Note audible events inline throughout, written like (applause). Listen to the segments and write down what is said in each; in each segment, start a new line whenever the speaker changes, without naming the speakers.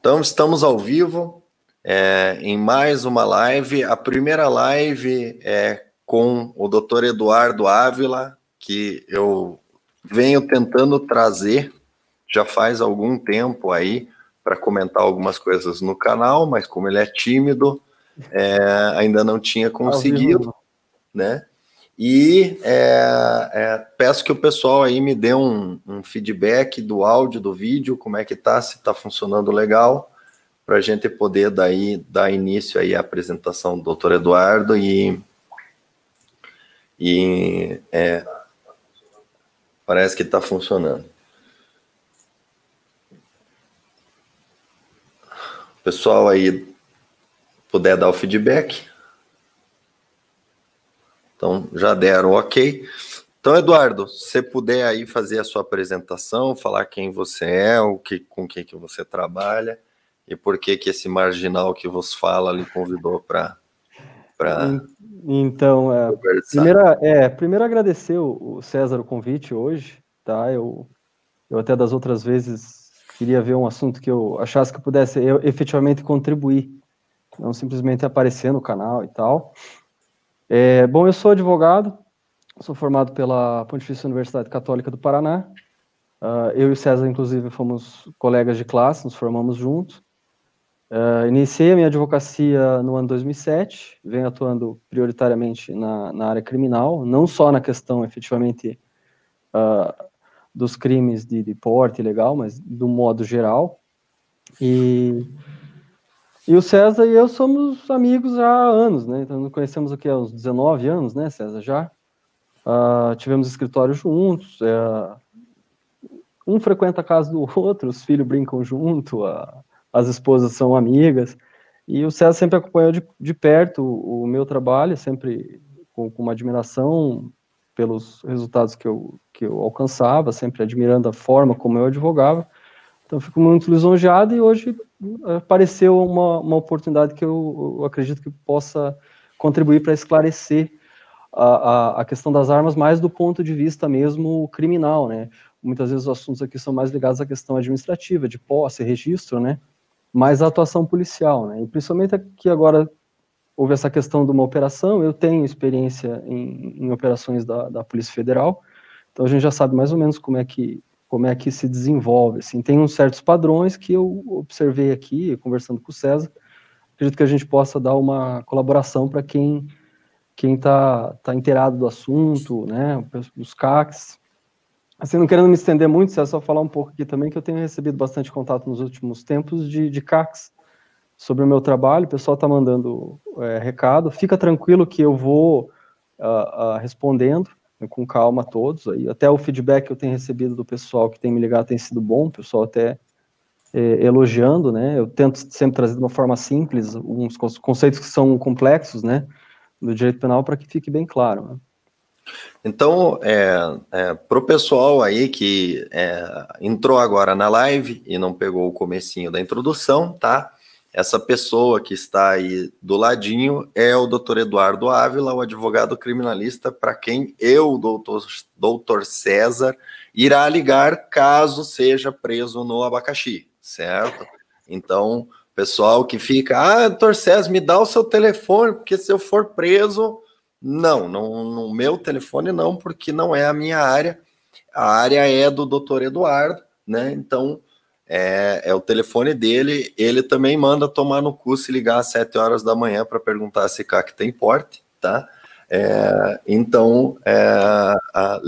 Então, estamos ao vivo é, em mais uma live. A primeira live é com o Dr. Eduardo Ávila, que eu venho tentando trazer já faz algum tempo aí para comentar algumas coisas no canal, mas como ele é tímido, é, ainda não tinha conseguido, né? E é, é, peço que o pessoal aí me dê um, um, feedback do áudio, do vídeo, como é que tá, se está funcionando legal, para a gente poder daí dar início aí à apresentação do doutor Eduardo e, e é, parece que está funcionando. O pessoal aí puder dar o feedback. Então, já deram ok. Então, Eduardo, se você puder aí fazer a sua apresentação, falar quem você é, o que, com quem que você trabalha e por que que esse marginal que vos fala lhe convidou para
para então é, primeira é primeiro agradecer o César o convite hoje tá eu eu até das outras vezes queria ver um assunto que eu achasse que eu pudesse eu, efetivamente contribuir não simplesmente aparecer no canal e tal é, bom, eu sou advogado, sou formado pela Pontifícia Universidade Católica do Paraná. Uh, eu e o César, inclusive, fomos colegas de classe, nos formamos juntos. Uh, iniciei a minha advocacia no ano 2007, venho atuando prioritariamente na, na área criminal, não só na questão efetivamente uh, dos crimes de, de porte ilegal, mas do modo geral. E e o César e eu somos amigos há anos, né? Então, conhecemos aqui há uns 19 anos, né, César? Já uh, tivemos escritório juntos. É, um frequenta a casa do (laughs) outro, os filhos brincam junto, as esposas são amigas. E o César sempre acompanhou de, de perto o, o, meu trabalho, sempre com, com, uma admiração pelos resultados que eu, que eu alcançava, sempre admirando a forma como eu advogava. Então, fico muito lisonjeado e hoje eh, apareceu uma, uma oportunidade que eu, eu acredito que possa contribuir para esclarecer a, a, a, questão das armas mais do ponto de vista mesmo criminal, né? Muitas vezes os assuntos aqui são mais ligados à questão administrativa, de posse, registro, né? Mas a atuação policial, né? E principalmente aqui agora houve essa questão de uma operação, eu tenho experiência em, em operações da, da Polícia Federal, então a gente já sabe mais ou menos como é que como é que se desenvolve. Assim, tem uns certos padrões que eu observei aqui, conversando com o César. Acredito que a gente possa dar uma colaboração para quem quem está tá inteirado do assunto, né, os CACs. Assim, não querendo me estender muito, é só falar um pouco aqui também, que eu tenho recebido bastante contato nos últimos tempos de, de CACs sobre o meu trabalho, o pessoal está mandando é, recado. Fica tranquilo que eu vou uh, uh, respondendo. Né, com calma todos aí. Até o feedback que eu tenho recebido do pessoal que tem me ligado tem sido bom, o pessoal até é, elogiando, né? Eu tento sempre trazer de uma forma simples alguns conceitos que são complexos, né, do direito penal para que fique bem claro. Né?
Então, é, é, para o pessoal aí que é, entrou agora na live e não pegou o comecinho da introdução, tá? Essa pessoa que está aí do ladinho é o doutor Eduardo Ávila, o advogado criminalista, para quem eu, doutor, doutor César, irá ligar caso seja preso no abacaxi, certo? Então, pessoal que fica, ah, doutor César, me dá o seu telefone, porque se eu for preso. Não, não, no meu telefone não, porque não é a minha área. A área é do doutor Eduardo, né? Então, é, é o telefone dele. Ele também manda tomar no cu se ligar às 7 horas da manhã para perguntar se CAC tem porte, tá? É, então, é, a,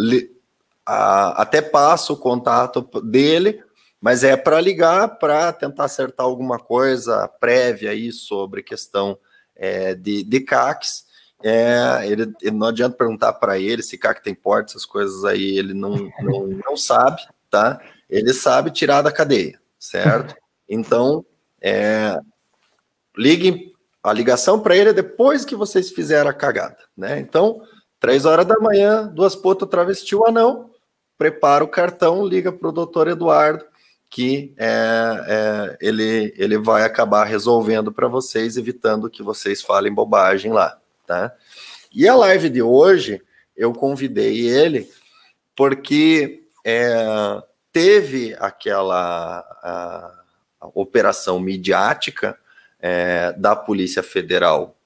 a, até passo o contato dele, mas é para ligar para tentar acertar alguma coisa prévia aí sobre questão é, de, de CACs. É, ele, ele, não adianta perguntar para ele se CAC tem porte, essas coisas aí, ele não, não, não sabe, tá? ele sabe tirar da cadeia, certo? (laughs) Então, é, liguem a ligação para ele é depois que vocês fizeram a cagada, né? Então, três horas da manhã, duas potas travestiu anão, prepara o cartão, liga para o doutor Eduardo, que é, é, ele, ele vai acabar resolvendo para vocês, evitando que vocês falem bobagem lá, tá? E a live de hoje, eu convidei ele porque é, teve aquela a, a operação midiática é, da Polícia Federal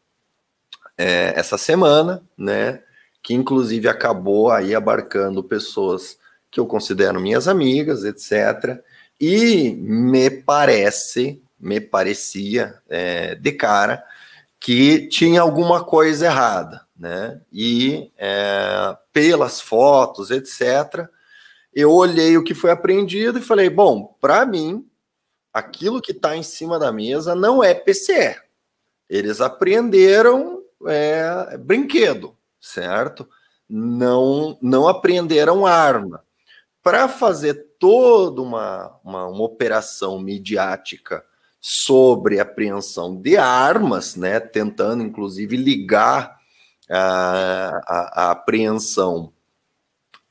é, essa semana, né? Que inclusive acabou aí abarcando pessoas que eu considero minhas amigas, etc. E me parece, me parecia é, de cara que tinha alguma coisa errada, né? E é, pelas fotos, etc., eu olhei o que foi apreendido e falei: bom, para mim, aquilo que está em cima da mesa não é PCE. Eles apreenderam é, brinquedo, certo? Não, não apreenderam arma. Para fazer toda uma, uma, uma, operação midiática sobre apreensão de armas, né, tentando inclusive ligar a, a, a apreensão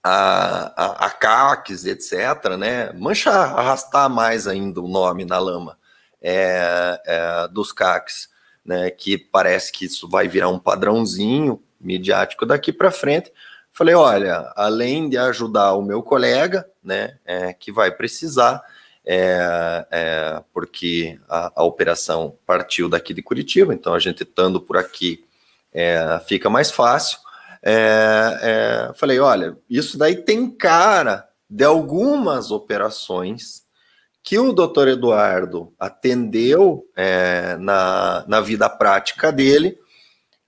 a, a, a CACs, etc., né, manchar, arrastar mais ainda o nome na lama é, é, dos CACs, né, que parece que isso vai virar um padrãozinho midiático daqui para frente. Falei, olha, além de ajudar o meu colega, né, é, que vai precisar, é, é, porque a, a, operação partiu daqui de Curitiba, então a gente estando por aqui é, fica mais fácil. É, é, falei, olha, isso daí tem cara de algumas operações que o doutor Eduardo atendeu é, na, na vida prática dele,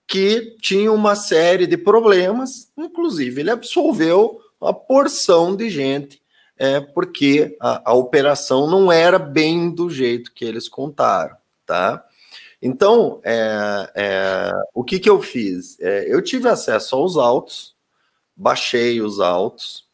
que tinha uma série de problemas, inclusive ele absolveu uma porção de gente, é, porque a, a operação não era bem do jeito que eles contaram, tá? Então, é, é, o que, que eu fiz? É, eu tive acesso aos autos, baixei os autos,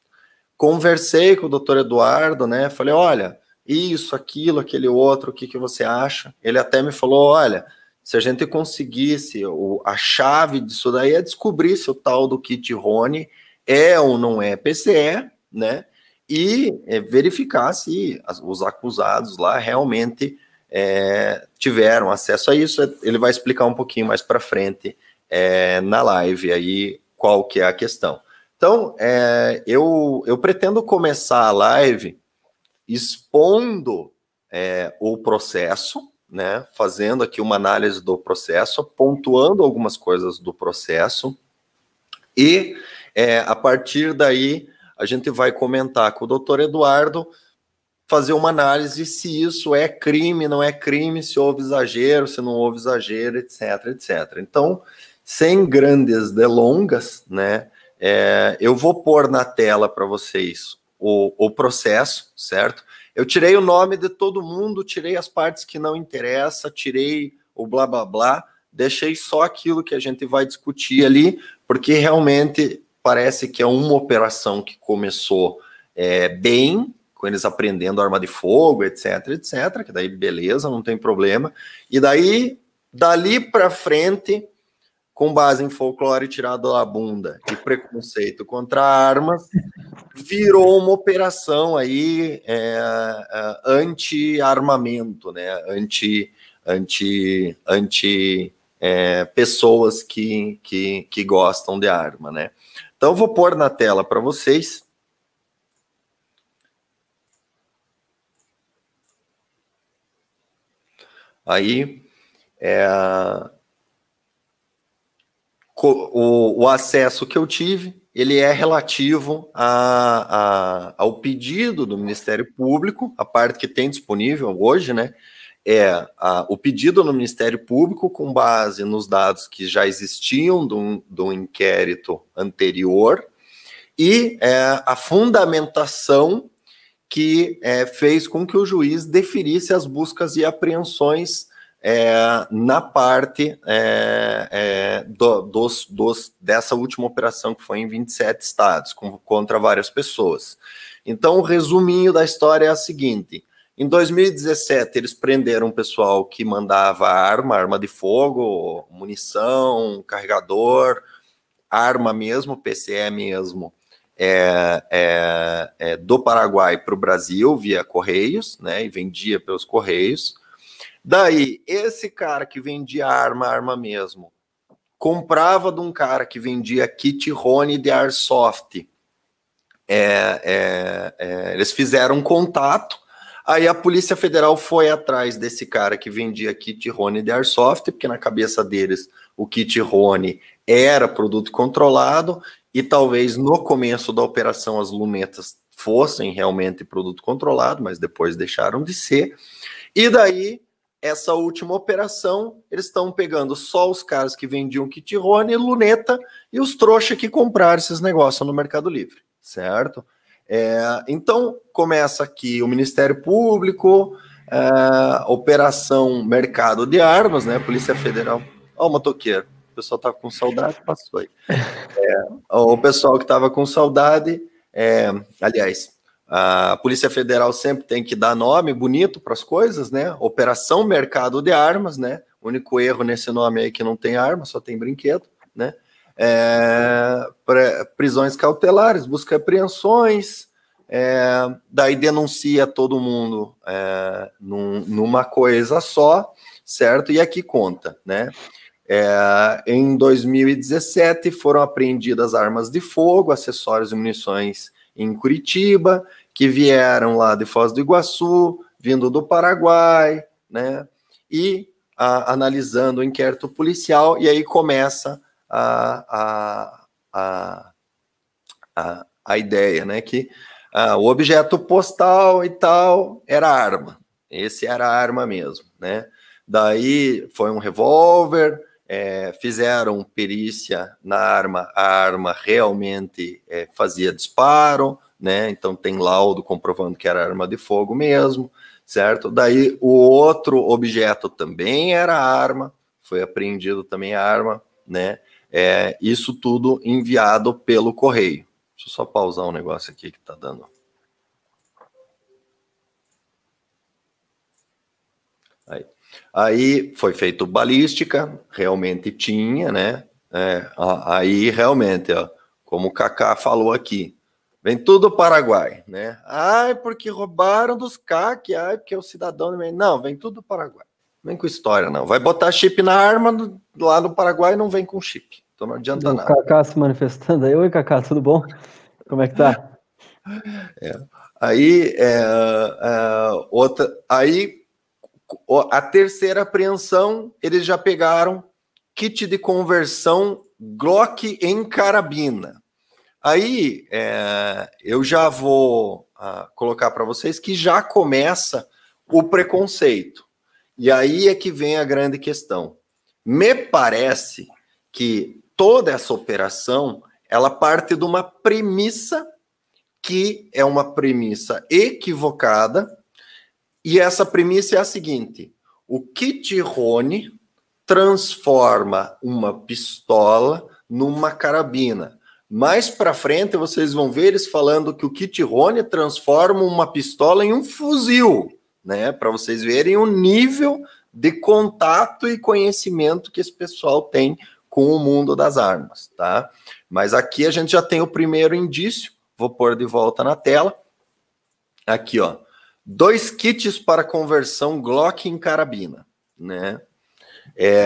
conversei com o doutor Eduardo, né? Falei, olha, isso, aquilo, aquele outro, o que, que você acha? Ele até me falou, olha, se a gente conseguisse, o, a chave disso daí é descobrir se o tal do kit Rony é ou não é PCE, né? E é, verificar se as, os acusados lá realmente é, tiveram acesso a isso. Ele vai explicar um pouquinho mais para frente é, na live aí qual que é a questão. Então, é, eu, eu pretendo começar a live expondo é, o processo, né, fazendo aqui uma análise do processo, pontuando algumas coisas do processo, e é, a partir daí a gente vai comentar com o doutor Eduardo fazer uma análise se isso é crime, não é crime, se houve exagero, se não houve exagero, etc, etc. Então, sem grandes delongas, né, é, eu vou pôr na tela para vocês o, o processo, certo? Eu tirei o nome de todo mundo, tirei as partes que não interessa, tirei o blá blá blá, deixei só aquilo que a gente vai discutir ali, porque realmente parece que é uma operação que começou é, bem, com eles aprendendo arma de fogo, etc, etc, que daí beleza, não tem problema. E daí, dali para frente, com base em folclore tirado da bunda e preconceito contra armas, virou uma operação aí é, é, anti-armamento, né? Anti, anti, anti é, pessoas que, que, que gostam de arma, né? Então vou pôr na tela para vocês Aí é, o, o, acesso que eu tive ele é relativo a, a, ao pedido do Ministério Público, a parte que tem disponível hoje, né? É a, o pedido no Ministério Público com base nos dados que já existiam do, do inquérito anterior e é, a fundamentação que é, fez com que o juiz deferisse as buscas e apreensões é, na parte é, é, do, dos, dos, dessa última operação que foi em 27 estados, com, contra várias pessoas. Então, o resuminho da história é a seguinte. Em 2017, eles prenderam o pessoal que mandava arma, arma de fogo, munição, carregador, arma mesmo, PCE mesmo, é, é, é, do Paraguai para o Brasil via Correios, né? E vendia pelos Correios. Daí, esse cara que vendia arma, arma mesmo, comprava de um cara que vendia kit Rony de Airsoft. É, é, é, eles fizeram contato. Aí a Polícia Federal foi atrás desse cara que vendia kit Rony de Airsoft, porque na cabeça deles o kit Rony era produto controlado, e talvez no começo da operação as lunetas fossem realmente produto controlado, mas depois deixaram de ser. E daí, essa última operação, eles estão pegando só os caras que vendiam kit Rony, luneta e os trouxa que compraram esses negócios no Mercado Livre, certo? É, então, começa aqui o Ministério Público, é, Operação Mercado de Armas, né? Polícia Federal. Ó, o motoqueiro o pessoal estava com saudade, passou aí. É, o pessoal que estava com saudade, é, aliás, a Polícia Federal sempre tem que dar nome bonito para as coisas, né? Operação Mercado de Armas, né? O único erro nesse nome aí que não tem arma, só tem brinquedo, né? É, prisões cautelares, busca apreensões, é, daí denuncia todo mundo é, num, numa coisa só, certo? E aqui conta, né? É, em 2017 foram apreendidas armas de fogo, acessórios e munições em Curitiba, que vieram lá de Foz do Iguaçu, vindo do Paraguai, né? E a, analisando o inquérito policial, e aí começa a, a, a, a ideia, né? Que o objeto postal e tal era arma. Esse era a arma mesmo, né? Daí foi um revólver, é, fizeram perícia na arma, a arma realmente é, fazia disparo, né? Então tem laudo comprovando que era arma de fogo mesmo, certo? Daí o outro objeto também era arma, foi apreendido também a arma, né? É, isso tudo enviado pelo correio. Deixa eu só pausar um negócio aqui que tá dando. Aí foi feito balística, realmente tinha, né? É, aí realmente, ó, como o Kaká falou aqui, vem tudo do Paraguai, né? Ai, porque roubaram dos CAC, ai, porque o cidadão. Não, vem tudo do Paraguai. vem com história, não. Vai botar chip na arma do, lá no Paraguai
e não vem com chip.
Então não adianta o nada. Kaká
se manifestando aí. Oi, Kaká, tudo bom? Como é que tá?
É. Aí, é, é outra. Aí a terceira apreensão, eles já pegaram kit de conversão Glock em carabina. Aí é, eu já vou uh, colocar para vocês que já começa o preconceito. E aí é que vem a grande questão. Me parece que toda essa operação ela parte de uma premissa que é uma premissa equivocada e essa premissa é a seguinte: o Kit Rony transforma uma pistola numa carabina. Mais para frente vocês vão ver eles falando que o Kit Rony transforma uma pistola em um fuzil, né? Para vocês verem o nível de contato e conhecimento que esse pessoal tem com o mundo das armas, tá? Mas aqui a gente já tem o primeiro indício, vou pôr de volta na tela. Aqui, ó dois kits para conversão Glock em carabina, né? É,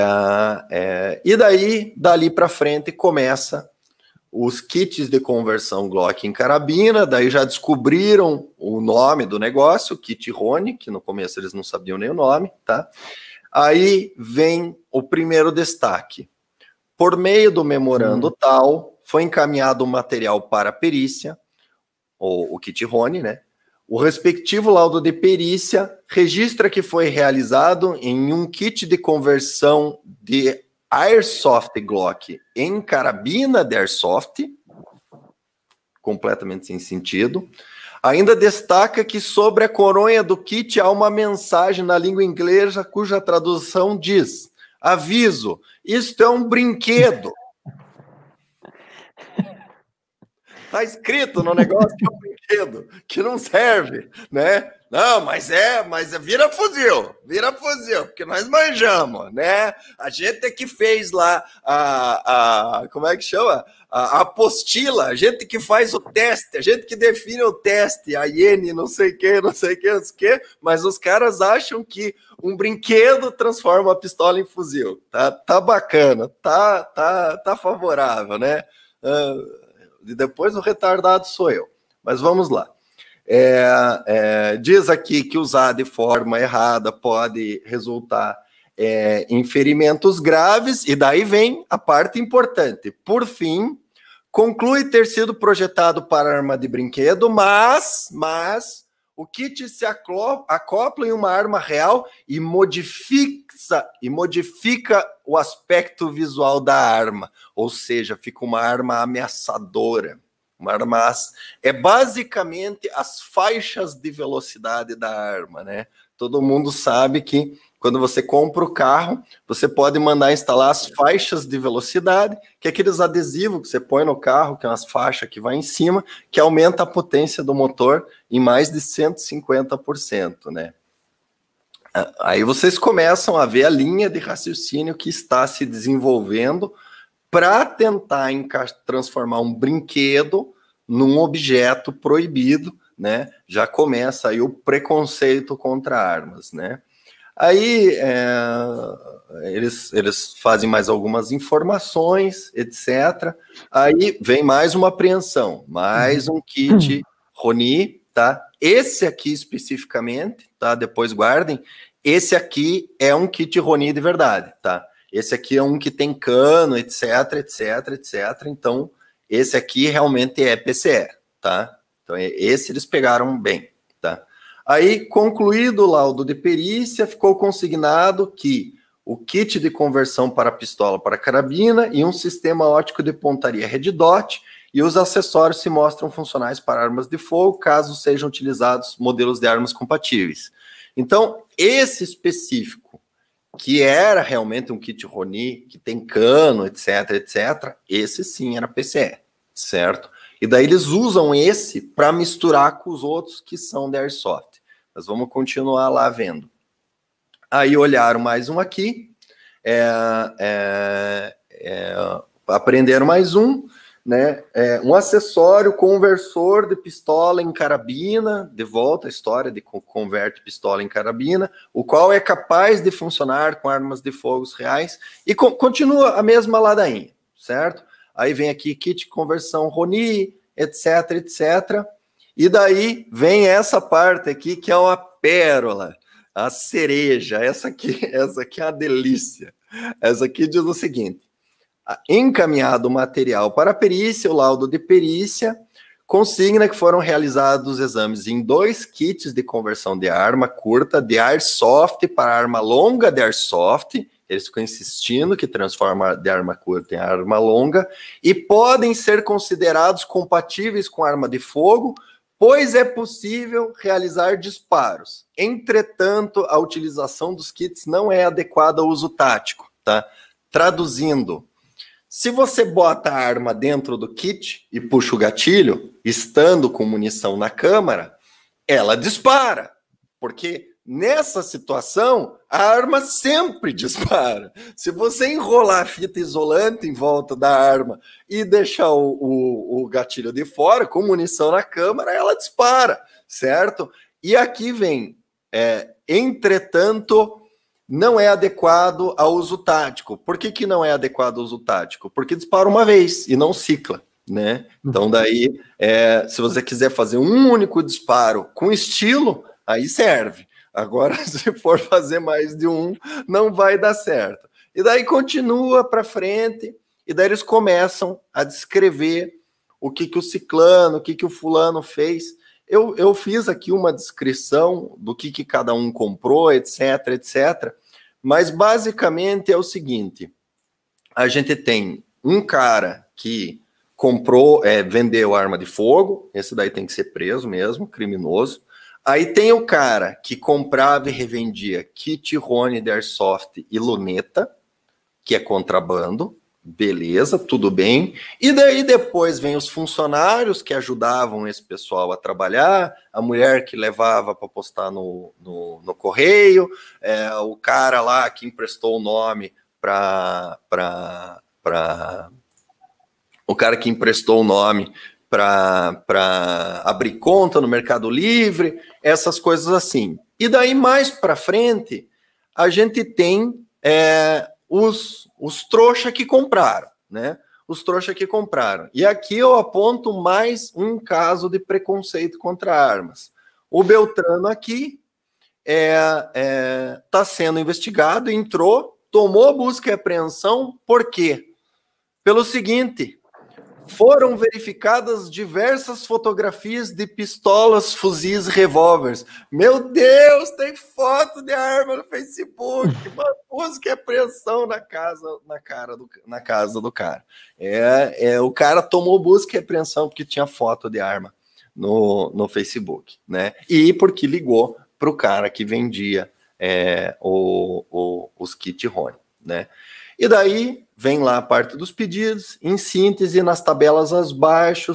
é, e daí, dali para frente, começa os kits de conversão Glock em carabina. Daí já descobriram o nome do negócio, kit Rony, que no começo eles não sabiam nem o nome, tá? Aí vem o primeiro destaque. Por meio do memorando hum. tal, foi encaminhado o material para perícia, o, o kit Rony, né? O respectivo laudo de perícia registra que foi realizado em um kit de conversão de Airsoft Glock em carabina de Airsoft, completamente sem sentido. Ainda destaca que sobre a coronha do kit há uma mensagem na língua inglesa cuja tradução diz: Aviso, isto é um brinquedo. Está (laughs) escrito no negócio que é um brinquedo brinquedo que não serve, né? Não, mas é, mas é, vira fuzil, vira fuzil, porque nós manjamos, né? A gente é que fez lá a, a como é que chama? A, a, apostila, a gente que faz o teste, a gente que define o teste, a Iene, não sei que, não sei que, não sei que, mas os caras acham que um brinquedo transforma a pistola em fuzil. Tá, tá bacana, tá, tá, tá favorável, né? Uh, e depois o retardado sou eu. Mas vamos lá. É, é, diz aqui que usar de forma errada pode resultar é, em ferimentos graves, e daí vem a parte importante. Por fim, conclui ter sido projetado para arma de brinquedo, mas, mas o kit se acopla em uma arma real e modifica, e modifica o aspecto visual da arma, ou seja, fica uma arma ameaçadora uma arma é basicamente as faixas de velocidade da arma, né? Todo mundo sabe que quando você compra o carro, você pode mandar instalar as faixas de velocidade, que é aqueles adesivos que você põe no carro, que é umas faixas que vai em cima, que aumenta a potência do motor em mais de 150%, né? Ah, aí vocês começam a ver a linha de raciocínio que está se desenvolvendo para tentar transformar um brinquedo num objeto proibido, né? Já começa aí o preconceito contra armas, né? Aí é, eles, eles fazem mais algumas informações, etc. Aí vem mais uma apreensão, mais um kit uhum. Roni, tá? Esse aqui especificamente, tá? Depois guardem. Esse aqui é um kit Roni de verdade, tá? Esse aqui é um que tem cano, etc, etc, etc. Então, esse aqui realmente é PCE, tá? Então, é, esse eles pegaram bem, tá? Aí, concluído o laudo de perícia, ficou consignado que o kit de conversão para pistola para carabina e um sistema óptico de pontaria red dot e os acessórios se mostram funcionais para armas de fogo, caso sejam utilizados modelos de armas compatíveis. Então, esse específico que era realmente um kit Roni, que tem cano, etc, etc, esse sim era PCE, certo? E daí eles usam esse para misturar com os outros que são da Airsoft. Mas vamos continuar lá vendo. Aí olharam mais um aqui, é, é, é, aprenderam mais um, né? É, um acessório conversor de pistola em carabina, de volta a história de converte pistola em carabina, o qual é capaz de funcionar com armas de fogos reais, e co continua a mesma ladainha, certo? Aí vem aqui kit conversão Roni, etc, etc. E daí vem essa parte aqui que é uma pérola, a cereja, essa aqui, (laughs) essa aqui é a delícia. Essa aqui diz o seguinte: encaminhado o material para a perícia, o laudo de perícia consigna que foram realizados exames em dois kits de conversão de arma curta de airsoft para arma longa de airsoft. Eles ficam insistindo que transforma de arma curta em arma longa e podem ser considerados compatíveis com arma de fogo, pois é possível realizar disparos. Entretanto, a utilização dos kits não é adequada ao uso tático, tá? Traduzindo, se você bota a arma dentro do kit e puxa o gatilho, estando com munição na câmara, ela dispara. Porque nessa situação, a arma sempre (laughs) dispara. Se você enrolar a fita isolante em volta da arma e deixar o, o, o gatilho de fora, com munição na câmara, ela dispara, certo? E aqui vem, é, entretanto, não é adequado ao uso tático. Por que, que não é adequado ao uso tático? Porque dispara uma vez e não cicla, né? Então uhum. daí, é, se você quiser fazer um único disparo com estilo, aí serve. Agora, (laughs) se for fazer mais de um, não vai dar certo. E daí continua para frente, e daí eles começam a descrever o que, que o ciclano, o que, que o fulano fez. Eu, eu fiz aqui uma descrição do que, que cada um comprou, etc, etc. Mas basicamente é o seguinte: a gente tem um cara que comprou, é, vendeu arma de fogo, esse daí tem que ser preso mesmo, criminoso. Aí tem o cara que comprava e revendia kit Rony de Airsoft e luneta, que é contrabando. Beleza, tudo bem. E daí depois vem os funcionários que ajudavam esse pessoal a trabalhar, a mulher que levava para postar no, no, no correio, é, o cara lá que emprestou o nome para. O cara que emprestou o nome para abrir conta no Mercado Livre, essas coisas assim. E daí mais para frente, a gente tem. É, os, os trouxa que compraram, né? Os trouxa que compraram. E aqui eu aponto mais um caso de preconceito contra armas. O Beltrano aqui está é, é, tá sendo investigado, entrou, tomou busca e apreensão, por quê? Pelo seguinte, foram verificadas diversas fotografias de pistolas, fuzis, revólveres. Meu Deus, tem foto de arma no Facebook. (laughs) Mano, que apreensão na casa, na cara do, na casa do cara. É, é, o cara tomou busca e apreensão porque tinha foto de arma no, no Facebook, né? E porque ligou para o cara que vendia é, o, o, os kit Rony, né? E daí vem lá a parte dos pedidos, em síntese, nas tabelas abaixo,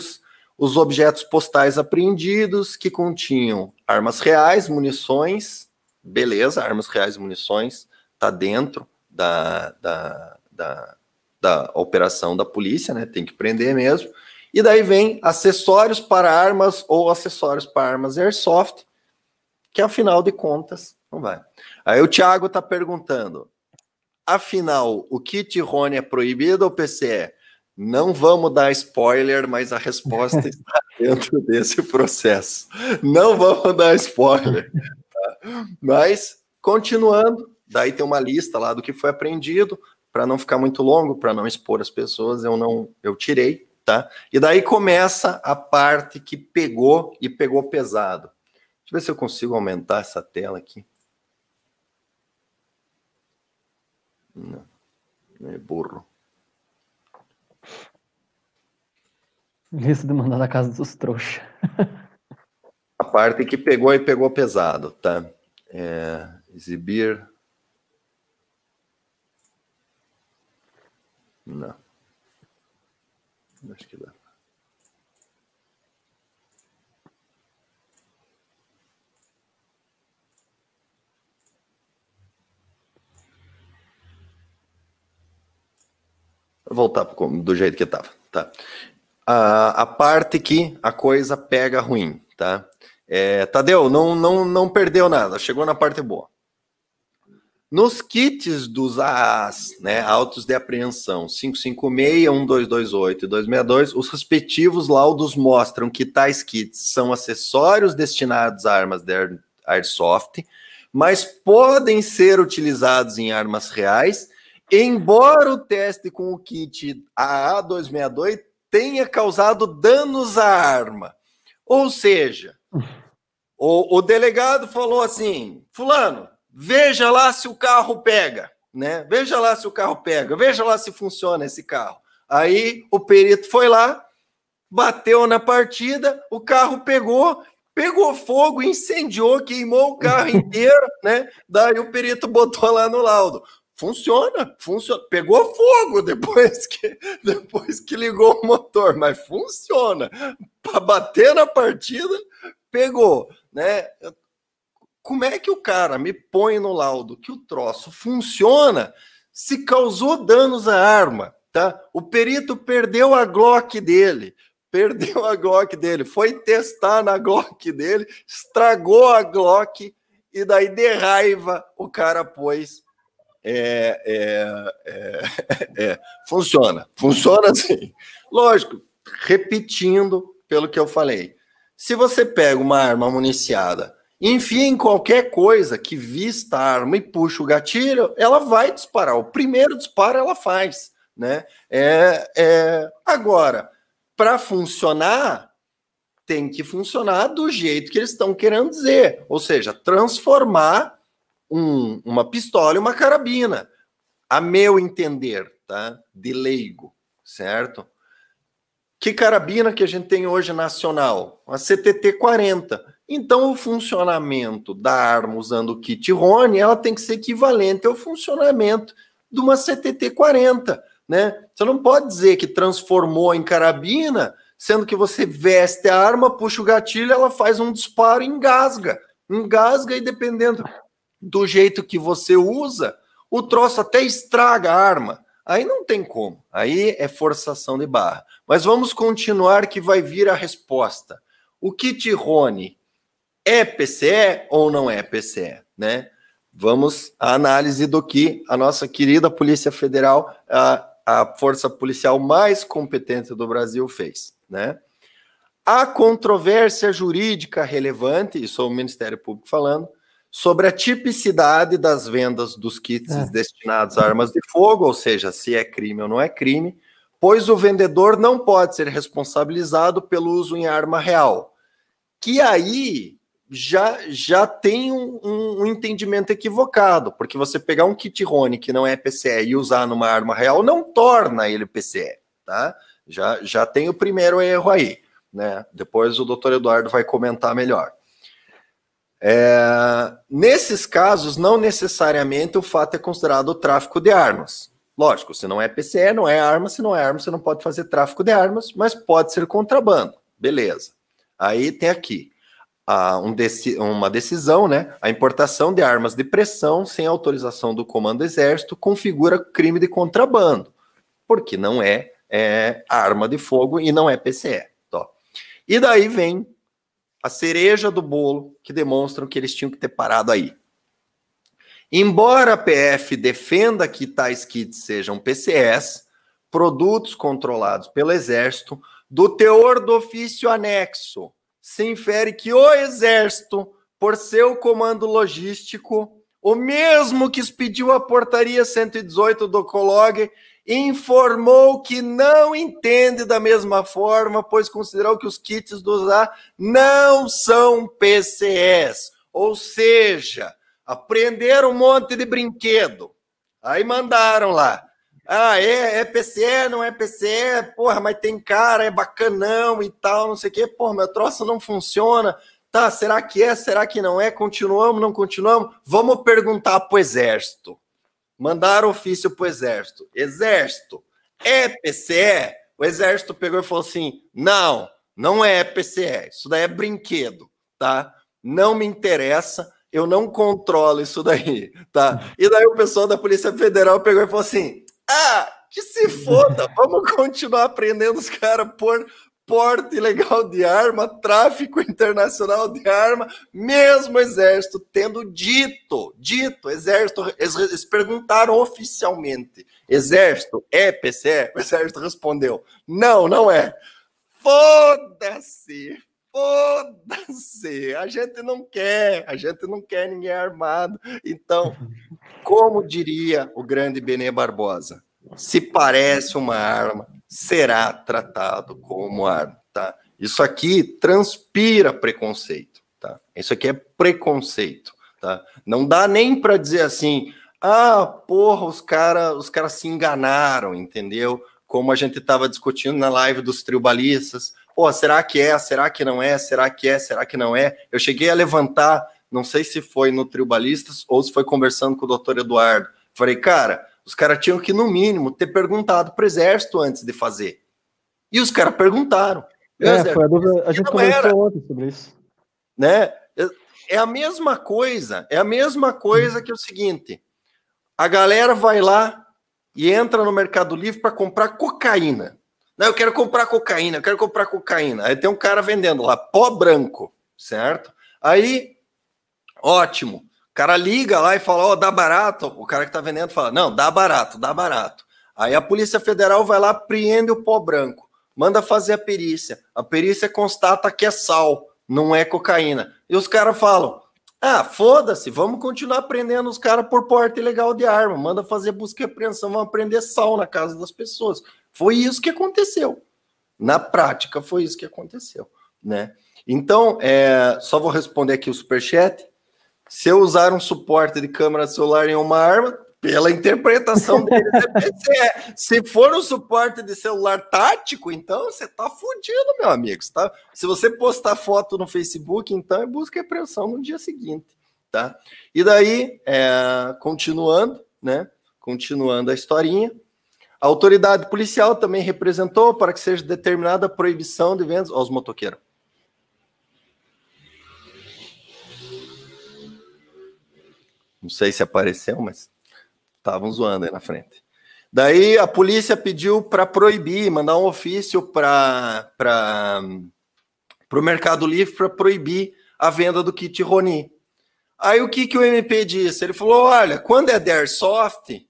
os objetos postais apreendidos que continham armas reais, munições, beleza, armas reais munições, está dentro da, da, da, da, operação da polícia, né? Tem que prender mesmo. E daí vem acessórios para armas ou acessórios para armas airsoft, que afinal de contas não vai. Aí o Thiago está perguntando: Afinal, o kit Rony é proibido ou PCE? É? Não vamos dar spoiler, mas a resposta (laughs) está dentro desse processo. Não vamos dar spoiler. Tá? Mas, continuando, daí tem uma lista lá do que foi aprendido, para não ficar muito longo, para não expor as pessoas, eu não eu tirei, tá? E daí começa a parte que pegou e pegou pesado. Deixa eu ver se eu consigo aumentar essa tela aqui.
Não, é burro. Isso de mandar na casa dos trouxas.
A parte que pegou e pegou pesado, tá? É, exibir. Não. Acho que dá. voltar do jeito que estava, tá? A, a, parte que a coisa pega ruim, tá? É, Tadeu, não, não, não perdeu nada, chegou na parte boa. Nos kits dos AAs, né, autos de apreensão 556, 1228 e 262, os respectivos laudos mostram que tais kits são acessórios destinados a armas de airsoft, mas podem ser utilizados em armas reais Embora o teste com o kit AA262 tenha causado danos à arma. Ou seja, o, o, delegado falou assim: Fulano, veja lá se o carro pega, né? Veja lá se o carro pega, veja lá se funciona esse carro. Aí o perito foi lá, bateu na partida, o carro pegou, pegou fogo, incendiou, queimou o carro (laughs) inteiro, né? Daí o perito botou lá no laudo funciona, funciona. Pegou fogo depois (laughs) que, depois que ligou o motor, mas funciona. Para bater na partida, pegou, né? Como é que o cara me põe no laudo que o troço funciona se causou danos à arma, tá? O perito perdeu a Glock dele, perdeu a Glock dele, foi testar na Glock dele, estragou a Glock e daí de raiva o cara pôs é, é, é, é, funciona. Funciona assim. Lógico, repetindo pelo que eu falei. Se você pega uma arma municiada, enfia em qualquer coisa que vista a arma e puxa o gatilho, ela vai disparar. O primeiro disparo ela faz. Né? é, é. agora, para funcionar, tem que funcionar do jeito que eles estão querendo dizer, ou seja, transformar um, uma pistola e uma carabina, a meu entender, tá? De leigo, certo? Que carabina que a gente tem hoje nacional? A CTT-40. Então, o funcionamento da arma usando o kit Rony, ela tem que ser equivalente ao funcionamento de uma CTT-40, né? Você não pode dizer que transformou em carabina, sendo que você veste a arma, puxa o gatilho, ela faz um disparo e engasga. Engasga e dependendo do jeito que você usa, o troço até estraga a arma. Aí não tem como, aí é forçação de barra. Mas vamos continuar que vai vir a resposta. O kit Rony é PCE ou não é PCE, né? Vamos à análise do que a nossa querida Polícia Federal, a, a força policial mais competente do Brasil fez, né? A controvérsia jurídica relevante, isso é o Ministério Público falando, sobre a tipicidade das vendas dos kits é. destinados a armas de fogo, ou seja, se é crime ou não é crime, pois o vendedor não pode ser responsabilizado pelo uso em arma real. Que aí já, já tem um, um, um entendimento equivocado, porque você pegar um kit Rony que não é PCE e usar numa arma real não torna ele PCE, tá? Já, já tem o primeiro erro aí, né? Depois o doutor Eduardo vai comentar melhor. É, nesses casos, não necessariamente o fato é considerado tráfico de armas. Lógico, se não é PCE, não é arma, se não é arma, você não pode fazer tráfico de armas, mas pode ser contrabando. Beleza. Aí tem aqui a, um deci, uma decisão, né? A importação de armas de pressão sem autorização do Comando Exército configura crime de contrabando, porque não é, é arma de fogo e não é PCE. Tó. Tá? E daí vem a cereja do bolo que demonstram que eles tinham que ter parado aí. Embora a PF defenda que tais kits sejam PCS, produtos controlados pelo Exército, do teor do ofício anexo, se infere que o Exército, por seu comando logístico, o mesmo que expediu a portaria 118 do COLOG informou que não entende da mesma forma, pois considerou que os kits do A não são PCS. Ou seja, aprenderam um monte de brinquedo. Aí mandaram lá. Ah, é, é PCE, não é PCE, porra, mas tem cara, é bacanão e tal, não sei o quê. Porra, meu troço não funciona. Tá, será que é? Será que não é? Continuamos, não continuamos? Vamos perguntar pro exército. Mandaram ofício para o Exército. Exército, é PCE? O Exército pegou e falou assim: não, não é PCE, isso daí é brinquedo, tá? Não me interessa, eu não controlo isso daí, tá? E daí o pessoal da Polícia Federal pegou e falou assim: ah, que se foda, vamos continuar prendendo os caras por porte ilegal de arma, tráfico internacional de arma, mesmo exército tendo dito, dito, exército, eles, eles perguntaram oficialmente, exército é PCE? O exército respondeu, não, não é. Foda-se, foda-se, a gente não quer, a gente não quer ninguém armado. Então, como diria o grande Benê Barbosa, se parece uma arma, será tratado como arma, tá? Isso aqui transpira preconceito, tá? Isso aqui é preconceito, tá? Não dá nem para dizer assim, ah, porra, os caras os cara se enganaram, entendeu? Como a gente estava discutindo na live dos tribalistas, pô, será que é, será que não é, será que é, será que não é? Eu cheguei a levantar, não sei se foi no Tribalistas ou se foi conversando com o doutor Eduardo. Falei, cara, os caras tinham que, no mínimo, ter perguntado para o exército antes de fazer. E os caras perguntaram. É, exército, foi a, dúvida, a gente conversou
ontem sobre isso.
Né? É a mesma coisa, é a mesma coisa que o seguinte: a galera vai lá e entra no Mercado Livre para comprar cocaína. Não, eu quero comprar cocaína, eu quero comprar cocaína. Aí tem um cara vendendo lá, pó branco, certo? Aí, ótimo cara liga lá e fala, ó, oh, dá barato. O cara que tá vendendo fala, não, dá barato, dá barato. Aí a Polícia Federal vai lá, apreende o pó branco, manda fazer a perícia. A perícia constata que é sal, não é cocaína. E os caras falam, ah, foda-se, vamos continuar prendendo os caras por porte ilegal de arma, manda fazer busca e apreensão, vamos prender sal na casa das pessoas. Foi isso que aconteceu. Na prática, foi isso que aconteceu, né? Então, é, só vou responder aqui o superchat. Se eu usar um suporte de câmera celular em uma arma, pela interpretação dele, (laughs) é, se for um suporte de celular tático, então você tá fudido, meu amigo. tá, se você postar foto no Facebook, então é busca e apreensão no dia seguinte, tá? E daí, é, continuando, né? Continuando a historinha. A autoridade policial também representou para que seja determinada a proibição de vendas aos motoqueiros. Não sei se apareceu, mas estavam zoando aí na frente. Daí a polícia pediu para proibir, mandar um ofício para o Mercado Livre para proibir a venda do kit Roni. Aí o que, que o MP disse? Ele falou: olha, quando é Airsoft,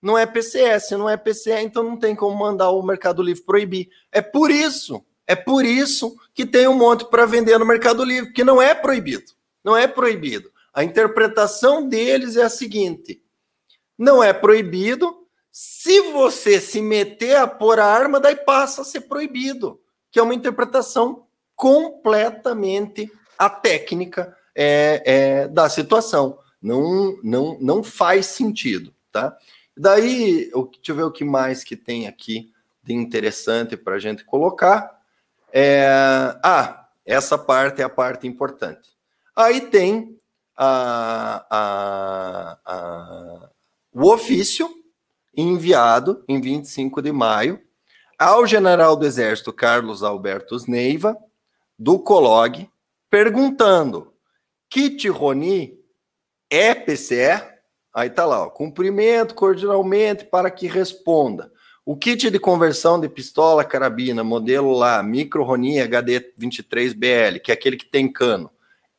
não é PCS, não é PCE, então não tem como mandar o Mercado Livre proibir. É por isso, é por isso que tem um monte para vender no Mercado Livre, que não é proibido. Não é proibido. A interpretação deles é a seguinte: não é proibido. Se você se meter a pôr a arma, daí passa a ser proibido, que é uma interpretação completamente a técnica é, é, da situação. Não, não, não faz sentido, tá? Daí, deixa eu ver o que mais que tem aqui de interessante para a gente colocar. É, ah, essa parte é a parte importante. Aí tem a, a, a, o ofício enviado em 25 de maio ao general do Exército Carlos Albertos Neiva, do COLOG, perguntando: Kit Roni é PCE? Aí tá lá, ó, cumprimento cordialmente para que responda. O kit de conversão de pistola carabina, modelo lá, micro Roni HD23BL, que é aquele que tem cano,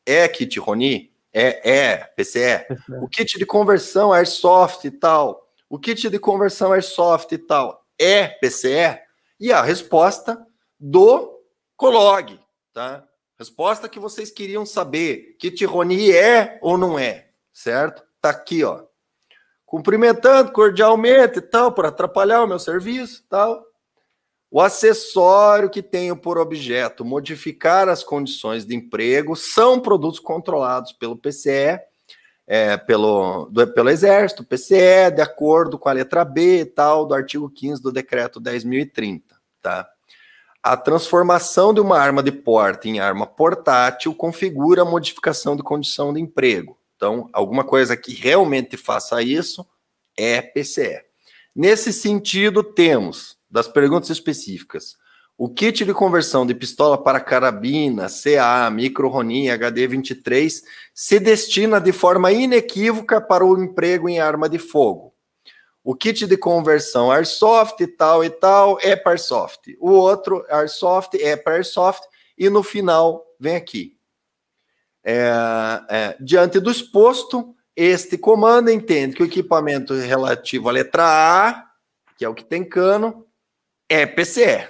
é kit Roni? É, é, PCE. PCE. O kit de conversão Airsoft e tal. O kit de conversão Airsoft e tal é PCE? E a resposta do Colog, tá? Resposta que vocês queriam saber, kit Roni é ou não é, certo? Tá aqui, ó. Cumprimentando cordialmente e tal, por atrapalhar o meu serviço e tal. O acessório que tenho por objeto modificar as condições de emprego são produtos controlados pelo PCE, é, pelo, do, pelo Exército, PCE, de acordo com a letra B e tal, do artigo 15 do decreto 10.030, tá? A transformação de uma arma de porte em arma portátil configura a modificação de condição de emprego. Então, alguma coisa que realmente faça isso é PCE. Nesse sentido, temos das perguntas específicas. O kit de conversão de pistola para carabina, CA, micro-Ronin, HD-23 se destina de forma inequívoca para o emprego em arma de fogo. O kit de conversão Airsoft, tal e tal, é para Airsoft. O outro, Airsoft, é para Airsoft. E no final, vem aqui. É, é, diante do exposto, este comando entende que o equipamento relativo à letra A, que é o que tem cano, é PCE.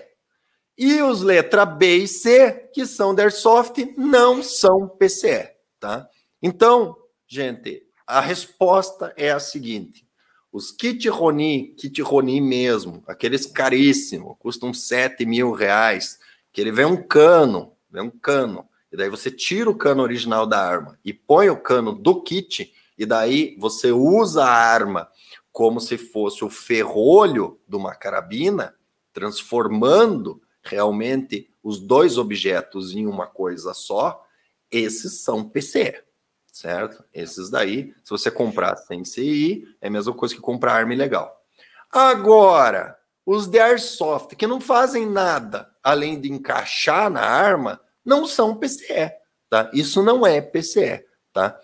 E os letra B e C, que são da Airsoft, não são PCE, tá? Então, gente, a resposta é a seguinte. Os kit Ronin, kit Ronin mesmo, aqueles caríssimos, custam 7 mil reais, que ele vem um cano, vem um cano, e daí você tira o cano original da arma e põe o cano do kit, e daí você usa a arma como se fosse o ferrolho de uma carabina, transformando realmente os dois objetos em uma coisa só, esses são PC, certo? Esses daí, se você comprar sem CI, é a mesma coisa que comprar arma ilegal. Agora, os de airsoft, que não fazem nada além de encaixar na arma, não são PCE, tá? Isso não é PCE, tá?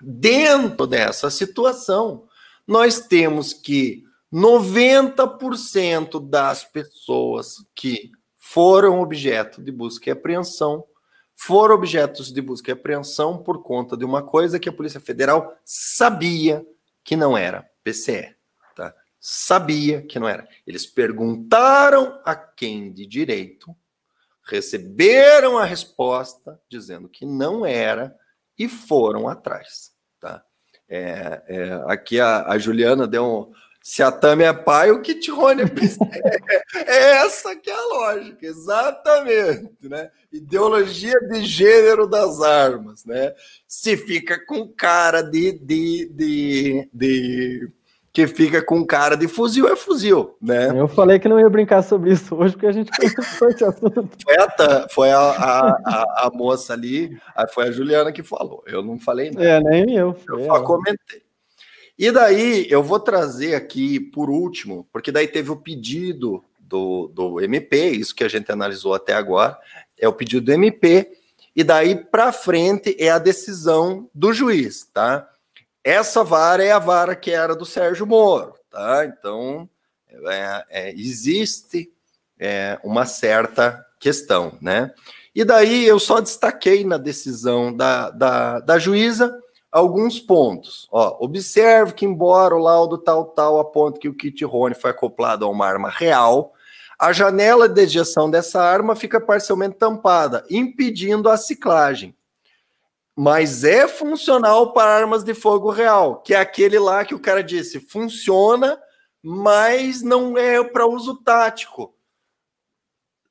Dentro dessa situação, nós temos que 90% das pessoas que foram objeto de busca e apreensão foram objetos de busca e apreensão por conta de uma coisa que a Polícia Federal sabia que não era PCE. Tá? Sabia que não era. Eles perguntaram a quem de direito, receberam a resposta dizendo que não era e foram atrás. Tá? É, é, aqui a, a Juliana deu um se a Tami é pai, o Kit Rony é, (laughs) é É essa que é a lógica, exatamente, né? Ideologia de gênero das armas, né? Se fica com cara de, de, de, de que fica com cara de fuzil é fuzil,
né? Eu falei que não ia brincar sobre isso hoje, porque a gente conversou (laughs) esse assunto.
Foi, a, foi a, a, a, moça ali, foi a Juliana que falou. Eu não falei nada. É, nem Eu, eu. só comentei. E daí eu vou trazer aqui por último, porque daí teve o pedido do, do MP, isso que a gente analisou até agora, é o pedido do MP, e daí para frente é a decisão do juiz, tá? Essa vara é a vara que era do Sérgio Moro, tá? Então é, é, existe é, uma certa questão, né? E daí eu só destaquei na decisão da, da, da juíza alguns pontos. Ó, observe que, embora o laudo tal tal aponte que o kit Rony foi acoplado a uma arma real, a janela de ejeção dessa arma fica parcialmente tampada, impedindo a ciclagem. Mas é funcional para armas de fogo real, que é aquele lá que o cara disse, funciona, mas não é para uso tático.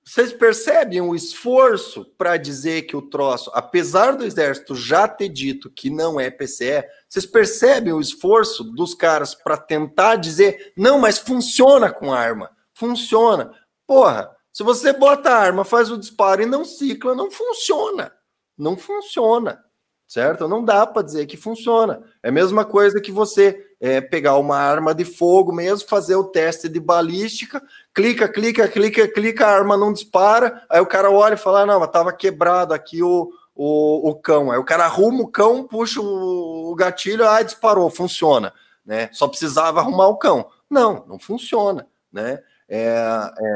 Vocês percebem o esforço para dizer que o troço, apesar do exército já ter dito que não é PCE, vocês percebem o esforço dos caras para tentar dizer, não, mas funciona com arma, funciona. Porra, se você bota a arma, faz o disparo e não cicla, não funciona. Não funciona, certo? Não dá para dizer que funciona. É a mesma coisa que você é, pegar uma arma de fogo mesmo, fazer o teste de balística clica, clica, clica, clica, a arma não dispara. Aí o cara olha e fala: ah, não, mas tava quebrado aqui o, o, o cão. Aí o cara arruma o cão, puxa o, o gatilho, ah, disparou, funciona. Né? Só precisava arrumar o cão. Não, não funciona. Né? É,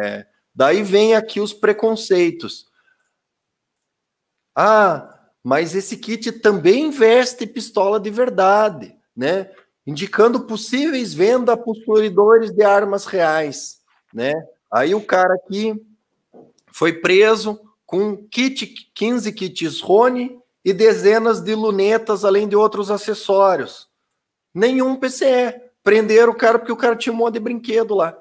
é... Daí vem aqui os preconceitos. Ah, mas esse kit também veste pistola de verdade, né? Indicando possíveis vendas a possuidores de armas reais né? Aí o cara aqui foi preso com kit, 15 kits Rony e dezenas de lunetas, além de outros acessórios. Nenhum PCE. Prenderam o cara porque o cara tinha um monte de brinquedo lá.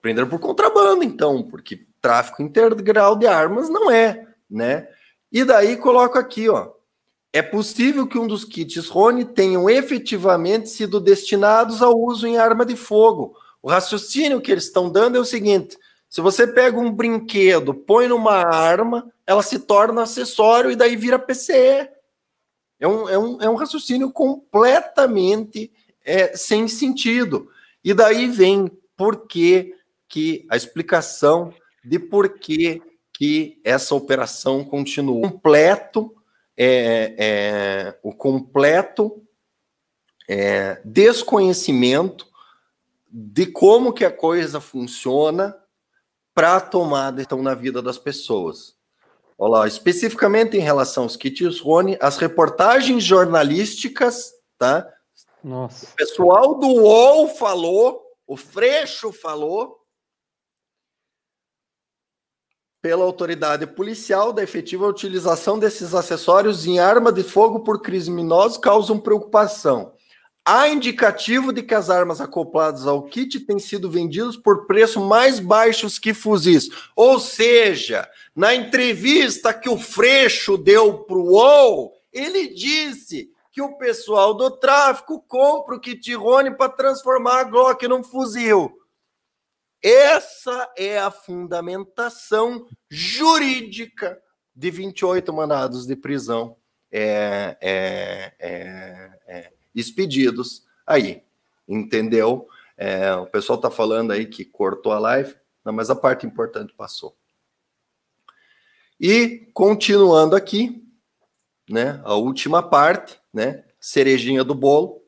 Prenderam por contrabando, então, porque tráfico integral de armas não é, né? E daí coloco aqui, ó. É possível que um dos kits Rony tenham efetivamente sido destinados ao uso em arma de fogo, o raciocínio que eles estão dando é o seguinte: se você pega um brinquedo, põe numa arma, ela se torna acessório e daí vira PCE. É um, é um, é um raciocínio completamente é, sem sentido. E daí vem por que, que a explicação de por que, que essa operação continua. O completo, é, é, o completo é, desconhecimento de como que a coisa funciona para tomar então na vida das pessoas. Olá, especificamente em relação aos kits Rony, as reportagens jornalísticas, tá? Nossa. O pessoal do UOL falou, o Freixo falou, pela autoridade policial da efetiva utilização desses acessórios em arma de fogo por criminosos causam preocupação há indicativo de que as armas acopladas ao kit têm sido vendidas por preços mais baixos que fuzis. Ou seja, na entrevista que o Freixo deu para o UOL, ele disse que o pessoal do tráfico compra o kit Rony para transformar a Glock num fuzil. Essa é a fundamentação jurídica de 28 mandados de prisão. É, é, é, é expedidos aí, entendeu? É, o pessoal está falando aí que cortou a live, não, mas a parte importante passou. E continuando aqui, né, a última parte, né, cerejinha do bolo.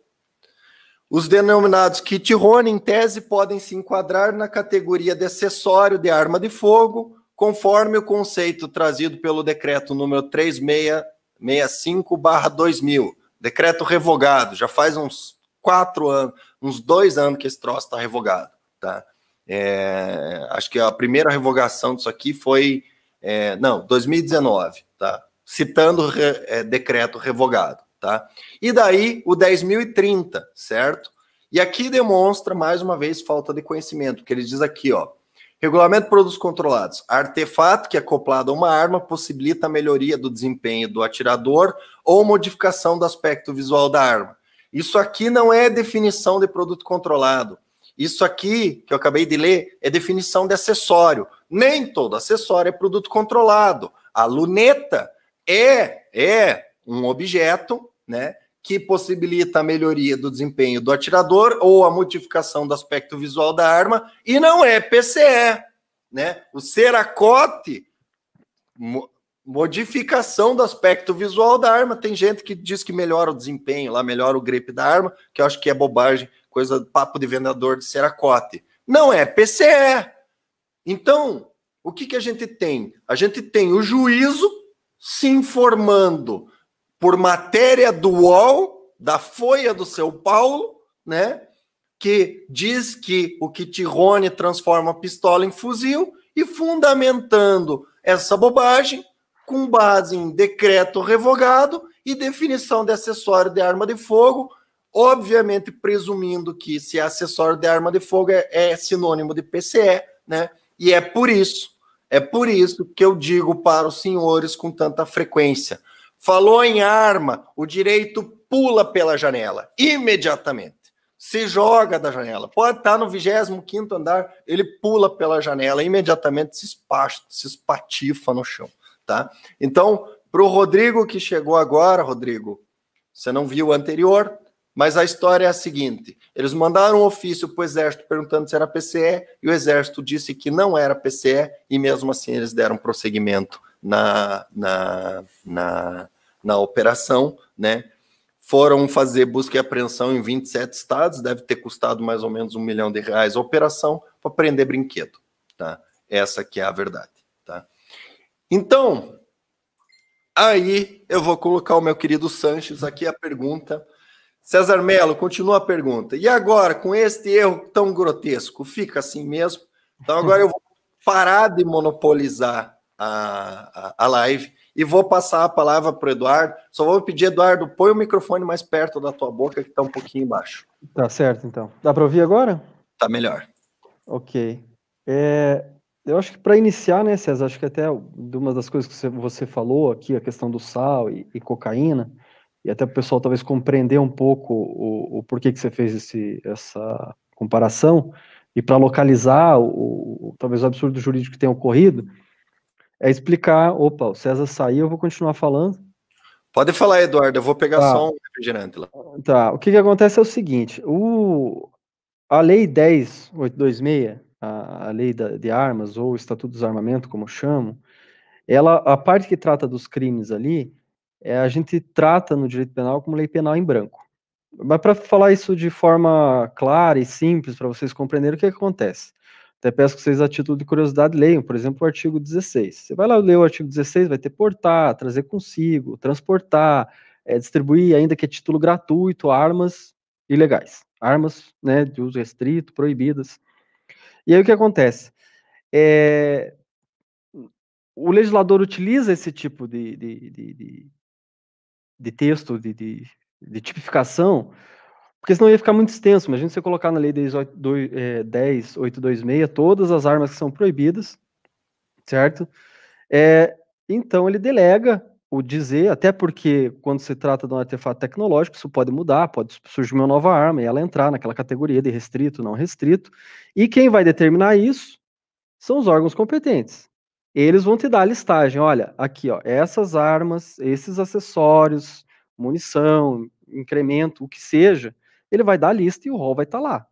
Os denominados kit Rony, em tese, podem se enquadrar na categoria de acessório de arma de fogo, conforme o conceito trazido pelo decreto número 365 2000 Decreto revogado, já faz uns quatro anos, uns dois anos que esse troço está revogado, tá? É, acho que a primeira revogação disso aqui foi, é, não, 2019, tá? Citando re, é, decreto revogado, tá? E daí o 10.030, certo? E aqui demonstra mais uma vez falta de conhecimento, que ele diz aqui, ó, Regulamento de produtos controlados. Artefato que, é acoplado a uma arma, possibilita a melhoria do desempenho do atirador ou modificação do aspecto visual da arma. Isso aqui não é definição de produto controlado. Isso aqui que eu acabei de ler é definição de acessório. Nem todo acessório é produto controlado. A luneta é é um objeto, né, que possibilita a melhoria do desempenho do atirador ou a modificação do aspecto visual da arma, e não é PCE. Né? O Ceracote, mo modificação do aspecto visual da arma. Tem gente que diz que melhora o desempenho, lá melhora o grip da arma, que eu acho que é bobagem, coisa papo de vendedor de Ceracote. Não é PCE. Então, o que, que a gente tem? A gente tem o juízo se informando por matéria do UOL, da Folha do São Paulo, né? Que diz que o Kitirone transforma a pistola em fuzil e fundamentando essa bobagem com base em decreto revogado e definição de acessório de arma de fogo, obviamente presumindo que se é acessório de arma de fogo é, é sinônimo de PCE, né? E é por isso, é por isso que eu digo para os senhores com tanta frequência Falou em arma, o direito pula pela janela imediatamente. Se joga da janela. Pode estar no 25 andar, ele pula pela janela, imediatamente se, espacha, se espatifa no chão. tá? Então, para o Rodrigo que chegou agora, Rodrigo, você não viu o anterior, mas a história é a seguinte: eles mandaram um ofício para o Exército perguntando se era PCE, e o Exército disse que não era PCE, e mesmo assim eles deram prosseguimento na, na, na, na operação, né? Foram fazer busca e apreensão em 27 estados, deve ter custado mais ou menos um milhão de reais a operação para prender brinquedo, tá? Essa que é a verdade, tá? Então, aí eu vou colocar o meu querido Sanches aqui a pergunta. César Melo, continua a pergunta. E agora, com este erro tão grotesco, fica assim mesmo? Então agora eu vou parar de monopolizar a, a, a live e vou passar a palavra para o Eduardo. Só vou pedir, Eduardo, põe o microfone mais perto da tua boca, que está um pouquinho embaixo.
Tá certo, então. Dá para ouvir agora? Tá melhor. Ok. É, eu acho que para iniciar, né, César, acho que até de uma das coisas que você, você falou aqui, a questão do sal e, e, cocaína, e até o pessoal talvez compreender um pouco o, o porquê que você fez esse, essa comparação, e para localizar o, o, talvez o absurdo jurídico que tenha ocorrido, é explicar, opa, o César saiu, eu vou continuar falando.
Pode falar, Eduardo, eu vou pegar tá. só um refrigerante lá.
Tá, o que, que acontece é o seguinte, o, a Lei 10826, a, a Lei da, de Armas, ou Estatuto dos Armamentos, como chamo, ela, a parte que trata dos crimes ali, é, a gente trata no direito penal como lei penal em branco. Mas para falar isso de forma clara e simples, para vocês compreenderem o que, que acontece. Até peço que vocês, a título de curiosidade, leiam, por exemplo, o artigo 16. Você vai lá ler o artigo 16, vai ter portar, trazer consigo, transportar, é, distribuir, ainda que é título gratuito, armas ilegais. Armas né, de uso restrito, proibidas. E aí o que acontece? É, o legislador utiliza esse tipo de, de, de, de, de texto, de, de, de tipificação, porque senão ia ficar muito extenso. Imagina você colocar na lei 10826 é, todas as armas que são proibidas, certo? É, então ele delega o dizer, até porque quando se trata de um artefato tecnológico, isso pode mudar, pode surgir uma nova arma e ela entrar naquela categoria de restrito, não restrito. E quem vai determinar isso são os órgãos competentes. Eles vão te dar a listagem, olha, aqui, ó, essas armas, esses acessórios, munição, incremento, o que seja, ele vai dar a lista e o rol vai estar tá lá,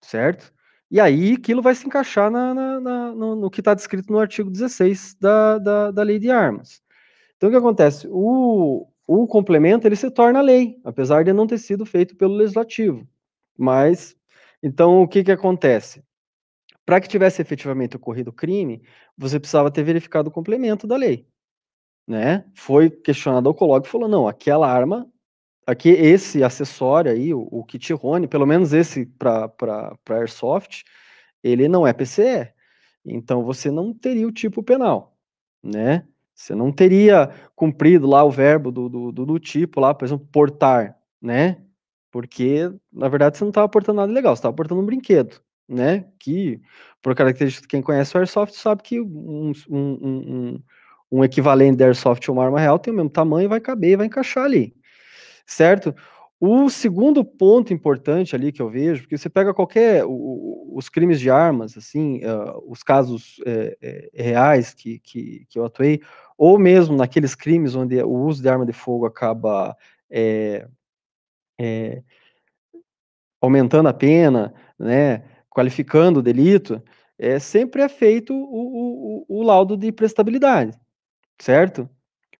certo? E aí aquilo vai se encaixar na, na, na no, no, que está descrito no artigo 16 da, da, da lei de armas. Então o que acontece? O, o complemento ele se torna lei, apesar de não ter sido feito pelo legislativo. Mas então o que, que acontece? Para que tivesse efetivamente ocorrido o crime, você precisava ter verificado o complemento da lei. Né? Foi questionado ao colóquio e falou: não, aquela arma aqui esse acessório aí, o, o kit Rony, pelo menos esse para Airsoft, ele não é PCE. Então você não teria o tipo penal, né? Você não teria cumprido lá o verbo do, do, do, tipo lá, por exemplo, portar, né? Porque, na verdade, você não estava portando nada legal, você estava portando um brinquedo, né? Que, por característica de quem conhece o Airsoft, sabe que um, um, um, um equivalente de Airsoft a uma arma real tem o mesmo tamanho, vai caber, vai encaixar ali certo? O segundo ponto importante ali que eu vejo, porque você pega qualquer o, os crimes de armas, assim, uh, os casos é, é, reais que, que, que, eu atuei, ou mesmo naqueles crimes onde o uso de arma de fogo acaba é, aumentando a pena, né, qualificando o delito, é, sempre é feito o, o, o laudo de prestabilidade, certo?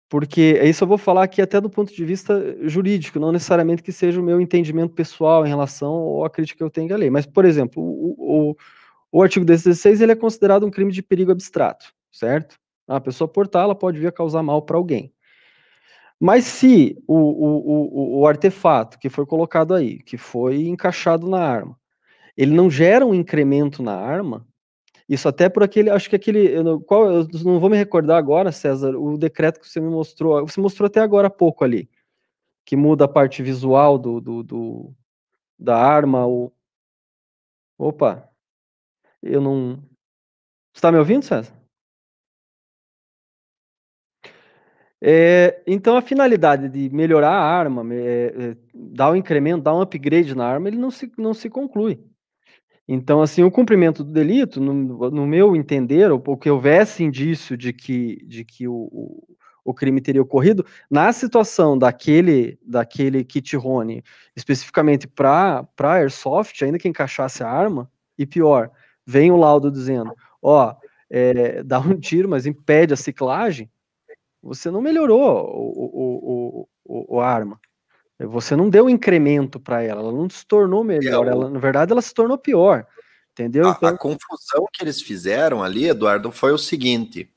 porque isso eu vou falar aqui até do ponto de vista jurídico, não necessariamente que seja o meu entendimento pessoal em relação à crítica que eu tenho à lei. Mas, por exemplo, o, o, o artigo 16 ele é considerado um crime de perigo abstrato, certo? A pessoa portar, ela pode vir a causar mal para alguém. Mas se o, o, o, o artefato que foi colocado aí, que foi encaixado na arma, ele não gera um incremento na arma, isso até por aquele, acho que aquele, eu não, qual, eu não vou me recordar agora, César, o decreto que você me mostrou, você mostrou até agora há pouco ali, que muda a parte visual do, do, do da arma, Opa, eu não... Você está me ouvindo, César? É, então, a finalidade de melhorar a arma, é, é, dar um incremento, dar um upgrade na arma, ele não se, não se conclui. Então, assim, o cumprimento do delito, no, no meu entender, ou, porque que houvesse indício de que, de que o, o, o crime teria ocorrido, na situação daquele, daquele kit Rony, especificamente para Airsoft, ainda que encaixasse a arma, e pior, vem o laudo dizendo, ó, é, dá um tiro, mas impede a ciclagem, você não melhorou o, o, o, o a arma. Você não deu incremento para ela, ela não se tornou é melhor, ela, na verdade ela se tornou pior. Entendeu? A, então... a
confusão que eles fizeram ali, Eduardo, foi o seguinte: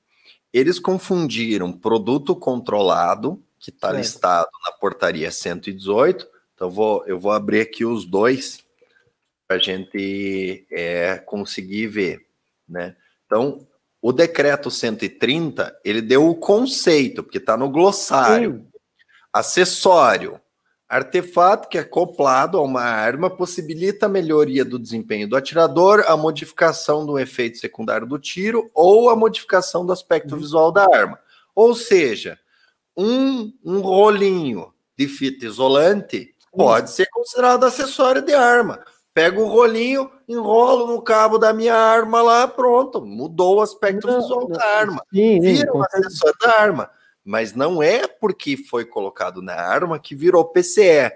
eles confundiram produto controlado, que está é. listado na portaria 118. Então, vou, eu vou abrir aqui os dois para a gente é, conseguir ver. Né? Então, o decreto 130, ele deu o conceito, porque está no glossário. Sim. Acessório, Artefato que é acoplado a uma arma possibilita a melhoria do desempenho do atirador, a modificação do efeito secundário do tiro ou a modificação do aspecto uhum. visual da arma. Ou seja, um, um rolinho de fita isolante uhum. pode ser considerado acessório de arma. Pego o rolinho, enrolo no cabo da minha arma lá, pronto, mudou o aspecto não, visual não, da arma. Sim, Vira sim, um acessório da arma. Mas não é porque foi colocado na arma que virou PCE.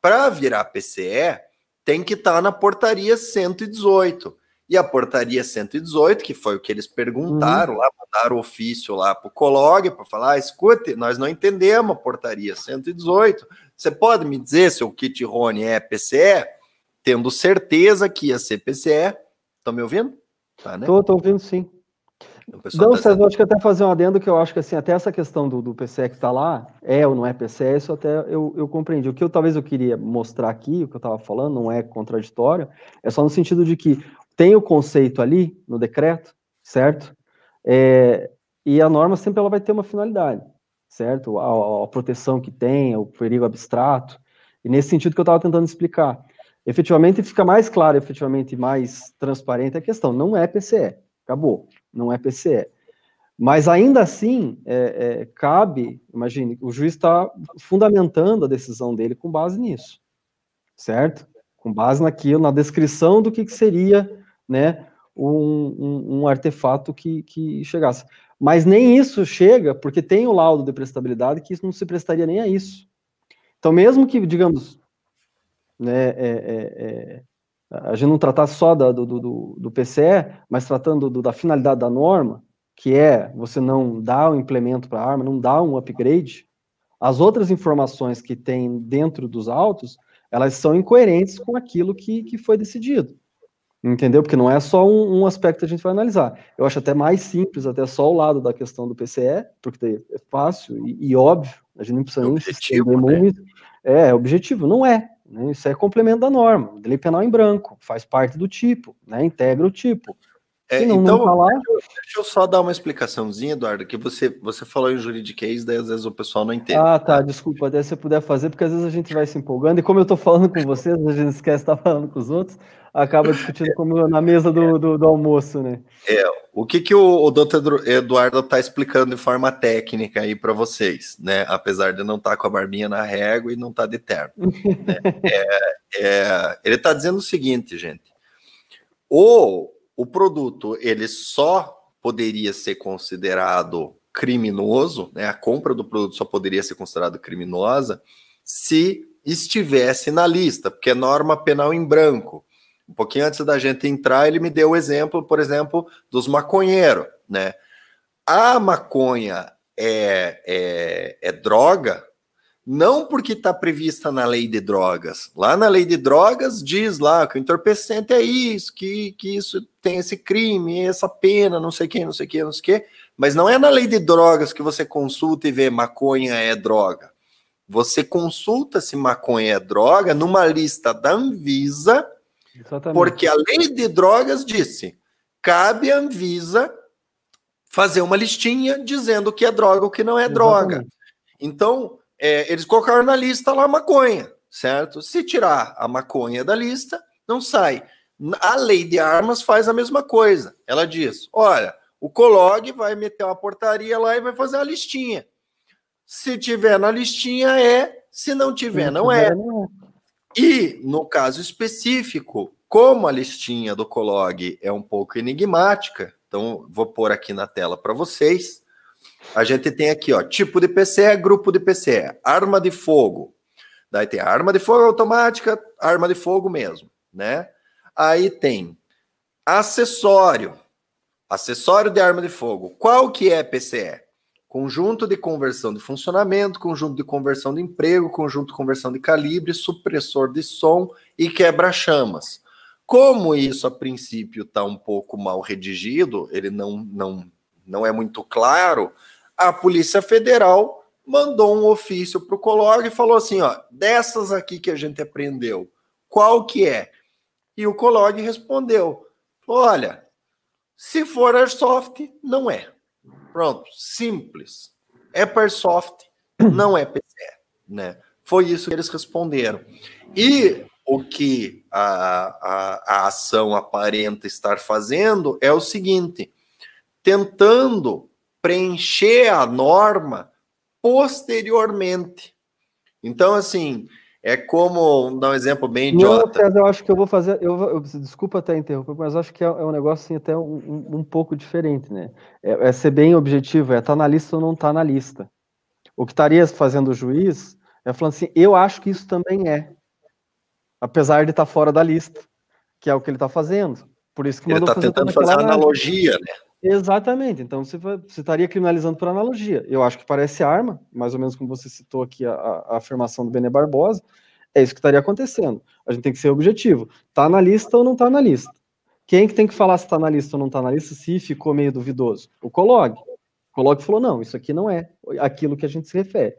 Para virar PCE, tem que estar tá na portaria 118. E a portaria 118, que foi o que eles perguntaram uhum. lá, mandaram ofício lá para o COLOG para falar: ah, escute, nós não entendemos a portaria 118. Você pode me dizer se o kit Rony é PCE? Tendo certeza que ia ser PCE. Estão me ouvindo?
Tá, né? Tô, tô ouvindo sim. Não, tá... eu acho que até fazer um adendo que eu acho que assim, até essa questão do, do PCE que está lá, é ou não é PCE, isso até eu, eu compreendi. O que eu talvez eu queria mostrar aqui, o que eu estava falando, não é contraditório, é só no sentido de que tem o conceito ali no decreto, certo? É, e a norma sempre ela vai ter uma finalidade, certo? A, a proteção que tem, o perigo abstrato. E nesse sentido que eu estava tentando explicar. Efetivamente fica mais claro, efetivamente mais transparente a questão. Não é PCE, acabou não é PCE. Mas ainda assim, é, é, cabe, imagine, o juiz está fundamentando a decisão dele com base nisso, certo? Com base naquilo, na descrição do que, que seria né, um, um, um, artefato que, que chegasse. Mas nem isso chega, porque tem o laudo de prestabilidade que isso não se prestaria nem a isso. Então, mesmo que, digamos, né, é, é, é a gente não tratar só da, do, do, do, PCE, mas tratando do, da finalidade da norma, que é você não dar um implemento para a arma, não dar um upgrade, as outras informações que tem dentro dos autos, elas são incoerentes com aquilo que, que foi decidido. Entendeu? Porque não é só um, um aspecto que a gente vai analisar. Eu acho até mais simples, até só o lado da questão do PCE, porque é fácil e, e óbvio, a gente não precisa é nem objetivo, É, é objetivo, não é. Né? Isso é complemento da norma. lei penal em branco, faz parte do tipo, né? integra o tipo.
É, não, então, falar...
deixa
eu só dar uma explicaçãozinha, Eduardo, que você, você falou em juridiquês, daí às vezes o pessoal não entende.
Ah, tá, tá? desculpa, até se você puder fazer, porque às vezes a gente vai se empolgando, e como eu tô falando com vocês, a gente esquece de estar tá falando com os outros, acaba discutindo como na mesa do, do, do, almoço, né?
É, o que, que o, o doutor Eduardo tá explicando de forma técnica aí para vocês, né? Apesar de não estar tá com a barbinha na régua e não estar tá de terno.
né? (laughs)
é, é, ele tá dizendo o seguinte, gente, ou o produto ele só poderia ser considerado criminoso, né? A compra do produto só poderia ser considerada criminosa se estivesse na lista, porque é norma penal em branco. Um pouquinho antes da gente entrar, ele me deu o exemplo, por exemplo, dos maconheiros, né? A maconha é, é, é droga, não porque está prevista na lei de drogas. Lá na lei de drogas diz lá que o entorpecente é isso, que, que isso tem esse crime, essa pena, não sei quem não sei quem que, não sei o que. Mas não é na lei de drogas que você consulta e vê maconha é droga. Você consulta se maconha é droga numa lista da Anvisa,
Exatamente. porque a lei
de drogas disse: cabe a Anvisa fazer uma listinha dizendo o que é droga, o que não é Exatamente. droga. Então, é, eles colocaram na lista lá a maconha, certo? Se tirar a maconha da lista, não sai. A lei de armas faz a mesma coisa. Ela diz: olha, o COLOG vai meter uma portaria lá e vai fazer a listinha. Se tiver na listinha, é. Se não tiver, é. não é. E, no caso específico, como a listinha do COLOG é um pouco enigmática, então vou pôr aqui na tela para vocês. A gente tem aqui, ó, tipo de PCE, é grupo de PCE, é arma de fogo. Daí tem arma de fogo automática, arma de fogo mesmo, né? Aí tem acessório, acessório de arma de fogo. Qual que é PCE? Conjunto de conversão de funcionamento, conjunto de conversão de emprego, conjunto de conversão de calibre, supressor de som e quebra-chamas. Como isso, a princípio, está um pouco mal redigido, ele não, não não é muito claro, a Polícia Federal mandou um ofício para o Colog e falou assim: ó, dessas aqui que a gente aprendeu, qual que é? E o Colog respondeu: olha, se for airsoft, não é. Pronto, simples. É airsoft, não é PCE, né? Foi isso que eles responderam. E o que a, a, a ação aparenta estar fazendo é o seguinte: tentando preencher a norma
posteriormente.
Então, assim, é como
dar um exemplo bem idiota. Não, eu acho que eu vou fazer. Eu, eu desculpa até interromper, mas acho que é, é um negócio assim, até um, um, pouco diferente, né? É, é, ser bem objetivo, é estar tá na lista ou não estar tá na lista. O que estaria fazendo o juiz é falando assim: eu acho que isso também é, apesar de estar tá fora da lista, que é o que ele está fazendo. Por isso que ele está tentando fazer a analogia, né? Exatamente. Então você, você estaria criminalizando por analogia. Eu acho que parece arma, mais ou menos como você citou aqui a, a afirmação do Benê Barbosa. É isso que estaria acontecendo. A gente tem que ser objetivo. Está na lista ou não está na lista? Quem que tem que falar se está na lista ou não está na lista, se ficou meio duvidoso? O Colog. O Colog falou: não, isso aqui não é aquilo que a gente se refere.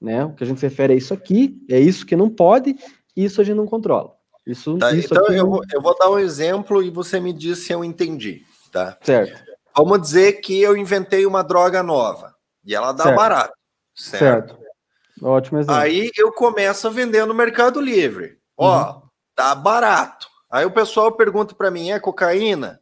Né? O que a gente se refere é isso aqui, é isso que não pode, isso a gente não controla. Isso, tá, isso então eu, não...
eu vou dar um exemplo e você me diz se eu entendi. Tá? Certo. Vamos dizer que eu inventei uma droga nova e ela dá certo. barato.
Certo? certo. Ótimo exemplo. Aí
eu começo a vender no Mercado Livre. Ó, uhum. barato. Aí o pessoal pergunta para mim: é cocaína?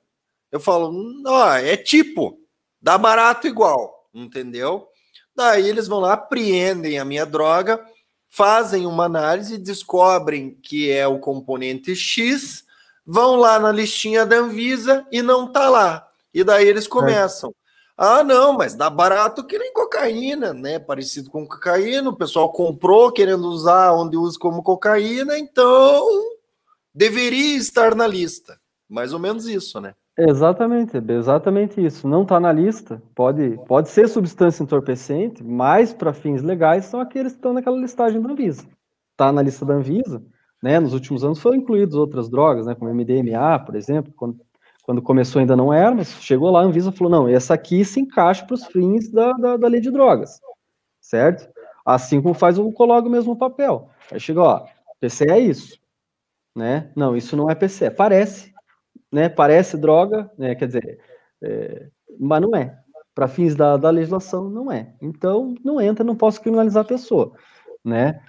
Eu falo: não, é tipo, dá barato igual, entendeu? Daí eles vão lá, apreendem a minha droga, fazem uma análise, descobrem que é o componente X, vão lá na listinha da Anvisa e não tá lá. E daí eles começam. É. Ah, não, mas dá barato que nem cocaína, né? Parecido com cocaína, o pessoal comprou querendo usar onde usa como cocaína, então deveria estar na lista. Mais ou menos isso, né?
Exatamente, exatamente isso. Não está na lista, pode, pode ser substância entorpecente, mas para fins legais são aqueles que estão naquela listagem da Anvisa. Está na lista da Anvisa, né? Nos últimos anos foram incluídas outras drogas, né? Como MDMA, por exemplo, quando quando começou ainda não era, mas chegou lá, a Anvisa falou, não, essa aqui se encaixa para os fins da, da, da, lei de drogas, certo? Assim como faz o coloca o mesmo papel. Aí chegou, ó, PC é isso, né? Não, isso não é PC, parece, né? Parece droga, né? Quer dizer, é, mas não é. Para fins da, da legislação, não é. Então, não entra, não posso criminalizar a pessoa, né?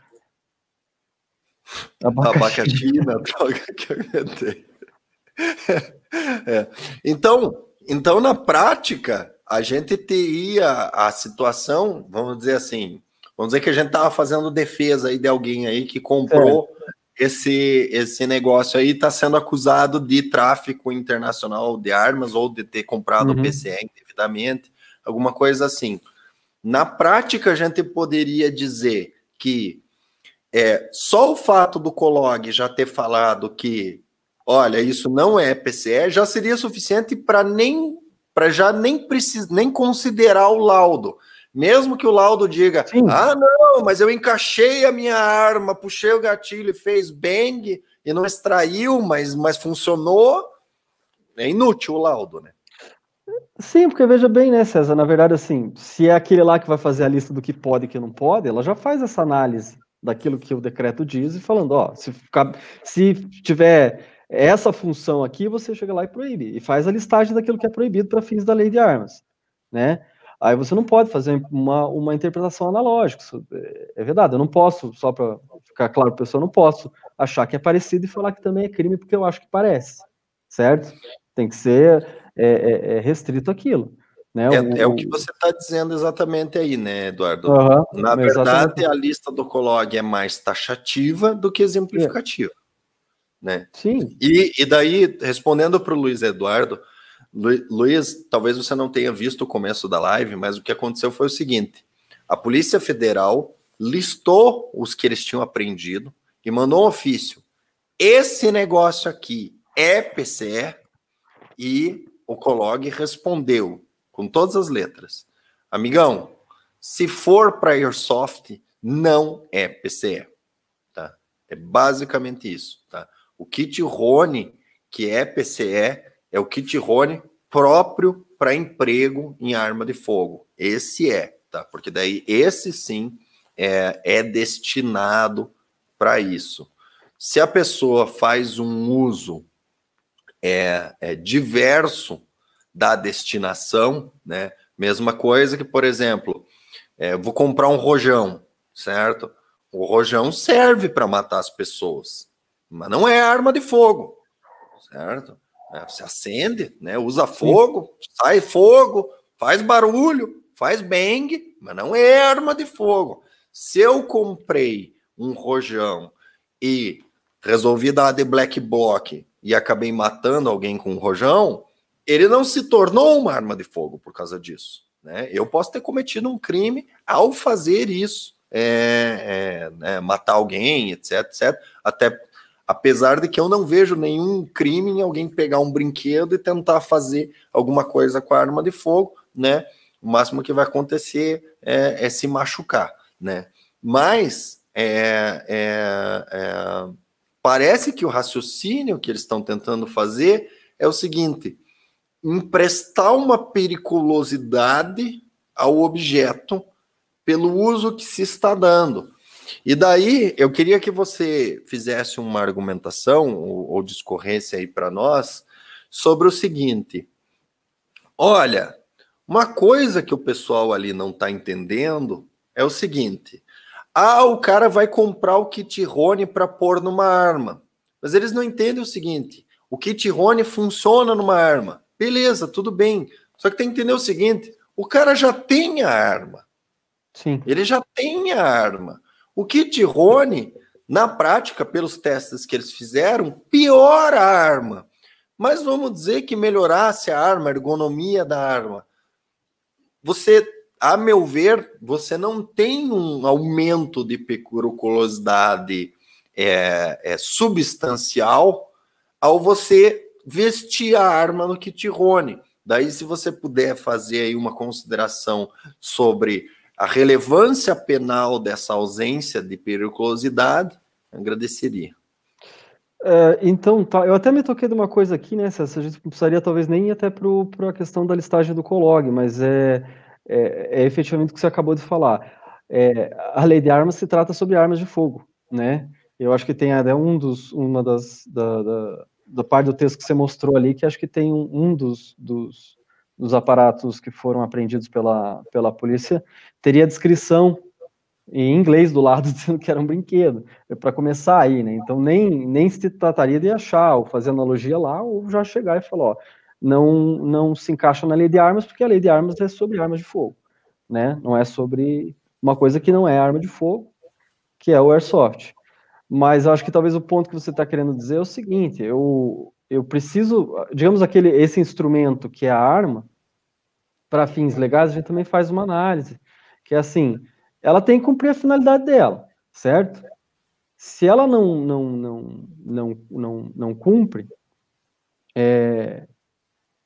Abacaxi, Abacaxi na droga que eu
(laughs)
é. Então, então, na prática, a gente teria a situação, vamos dizer assim, vamos dizer que a gente estava fazendo defesa aí de alguém aí que comprou é. esse, esse negócio aí está sendo acusado de tráfico internacional de armas ou de ter comprado uhum. o PCE indevidamente, alguma coisa assim. Na prática, a gente poderia dizer que é, só o fato do Colog já ter falado que olha, isso não é PCE, já seria suficiente para nem para já nem precis, nem considerar o laudo. Mesmo que o laudo diga: Sim. "Ah, não, mas eu encaixei a minha arma, puxei o gatilho e fez bang e não extraiu, mas mas funcionou". É inútil o laudo, né?
Sim, porque veja bem, né, César? Na verdade, assim, se é aquele lá que vai fazer a lista do que pode e que não pode, ela já faz essa análise daquilo que o decreto diz e falando, ó, se, se tiver essa função aqui, você chega lá e proíbe, e faz a listagem daquilo que é proibido para fins da lei de armas, né? Aí você não pode fazer uma, uma interpretação analógica, isso é, é verdade, eu não posso, só para ficar claro para o pessoal, não posso achar que é parecido e falar que também é crime porque eu acho que parece, certo? Tem que ser é, é, é restrito aquilo. Né? É, o, é, o, que você está dizendo exatamente aí,
né, Eduardo? Uhum, Na verdade, exatamente. a lista do COLOG é mais taxativa do que exemplificativa né? Sim. E, e daí, respondendo para o Luiz Eduardo, Lu, Luiz, talvez você não tenha visto o começo da live, mas o que aconteceu foi o seguinte: a Polícia Federal listou os que eles tinham apreendido e mandou um ofício. Esse negócio aqui é PCR e o Colog respondeu com todas as letras. Amigão, se for para Airsoft, não é PCE. Tá? É basicamente isso. Tá? O kit Rony, que é PCE, é o kit Rony próprio para emprego em arma de fogo. Esse é, tá? Porque daí esse sim é, é destinado para isso. Se a pessoa faz um uso é, é diverso da destinação, né? Mesma coisa que, por exemplo, é, vou comprar um rojão, certo? O rojão serve para matar as pessoas, mas não é arma de fogo, certo? É, se acende, né? usa fogo, Sim. sai fogo, faz barulho, faz bang, mas não é arma de fogo. Se eu comprei um rojão e resolvi dar de black block e acabei matando alguém com um rojão, ele não se tornou uma arma de fogo por causa disso. Né? Eu posso ter cometido um crime ao fazer isso, é, é, né? matar alguém, etc, etc. Até Apesar de que eu não vejo nenhum crime em alguém pegar um brinquedo e tentar fazer alguma coisa com a arma de fogo, né? O máximo que vai acontecer é, é se machucar, né? Mas é, é, é parece que o raciocínio que eles estão tentando fazer é o seguinte: emprestar uma periculosidade ao objeto pelo uso que se está dando. E daí eu queria que você fizesse uma argumentação ou, ou discorresse aí para nós sobre o seguinte: olha, uma coisa que o pessoal ali não está entendendo é o seguinte: ah, o cara vai comprar o kit Rony para pôr numa arma. Mas eles não entendem o seguinte: o kit Rony funciona numa arma. Beleza, tudo bem. Só que tem que entender o seguinte: o cara já tem a arma. Sim. Ele já tem a arma. O kit Rony, na prática, pelos testes que eles fizeram, piora a arma. Mas vamos dizer que melhorasse a arma, a ergonomia da arma. Você, a meu ver, você não tem um aumento de periculosidade é, é, substancial ao você vestir a arma no kit Rony. Daí, se você puder fazer aí uma consideração sobre a relevância penal dessa ausência de periculosidade, agradeceria.
É, então, tá. Eu até me toquei de uma coisa aqui, né, César? A gente precisaria talvez nem ir até para a questão da listagem do COLOG, mas é, é, é, efetivamente o que você acabou de falar. É, a lei de armas se trata sobre armas de fogo, né? Eu acho que tem até um dos, uma das, da, da, da parte do texto que você mostrou ali, que acho que tem um, um dos, dos, dos aparatos que foram apreendidos pela, pela polícia teria descrição em inglês do lado (laughs) dizendo que era um brinquedo, para começar aí, né? Então nem, nem se trataria de achar ou fazer analogia lá ou já chegar e falar, ó, não, não se encaixa na lei de armas porque a lei de armas é sobre armas de fogo, né? Não é sobre uma coisa que não é arma de fogo, que é o airsoft. Mas acho que talvez o ponto que você está querendo dizer é o seguinte: eu, eu preciso, digamos, aquele esse instrumento que é a arma, para fins legais, a gente também faz uma análise, que é assim, ela tem que cumprir a finalidade dela, certo? Se ela não não não não não, não cumpre, é,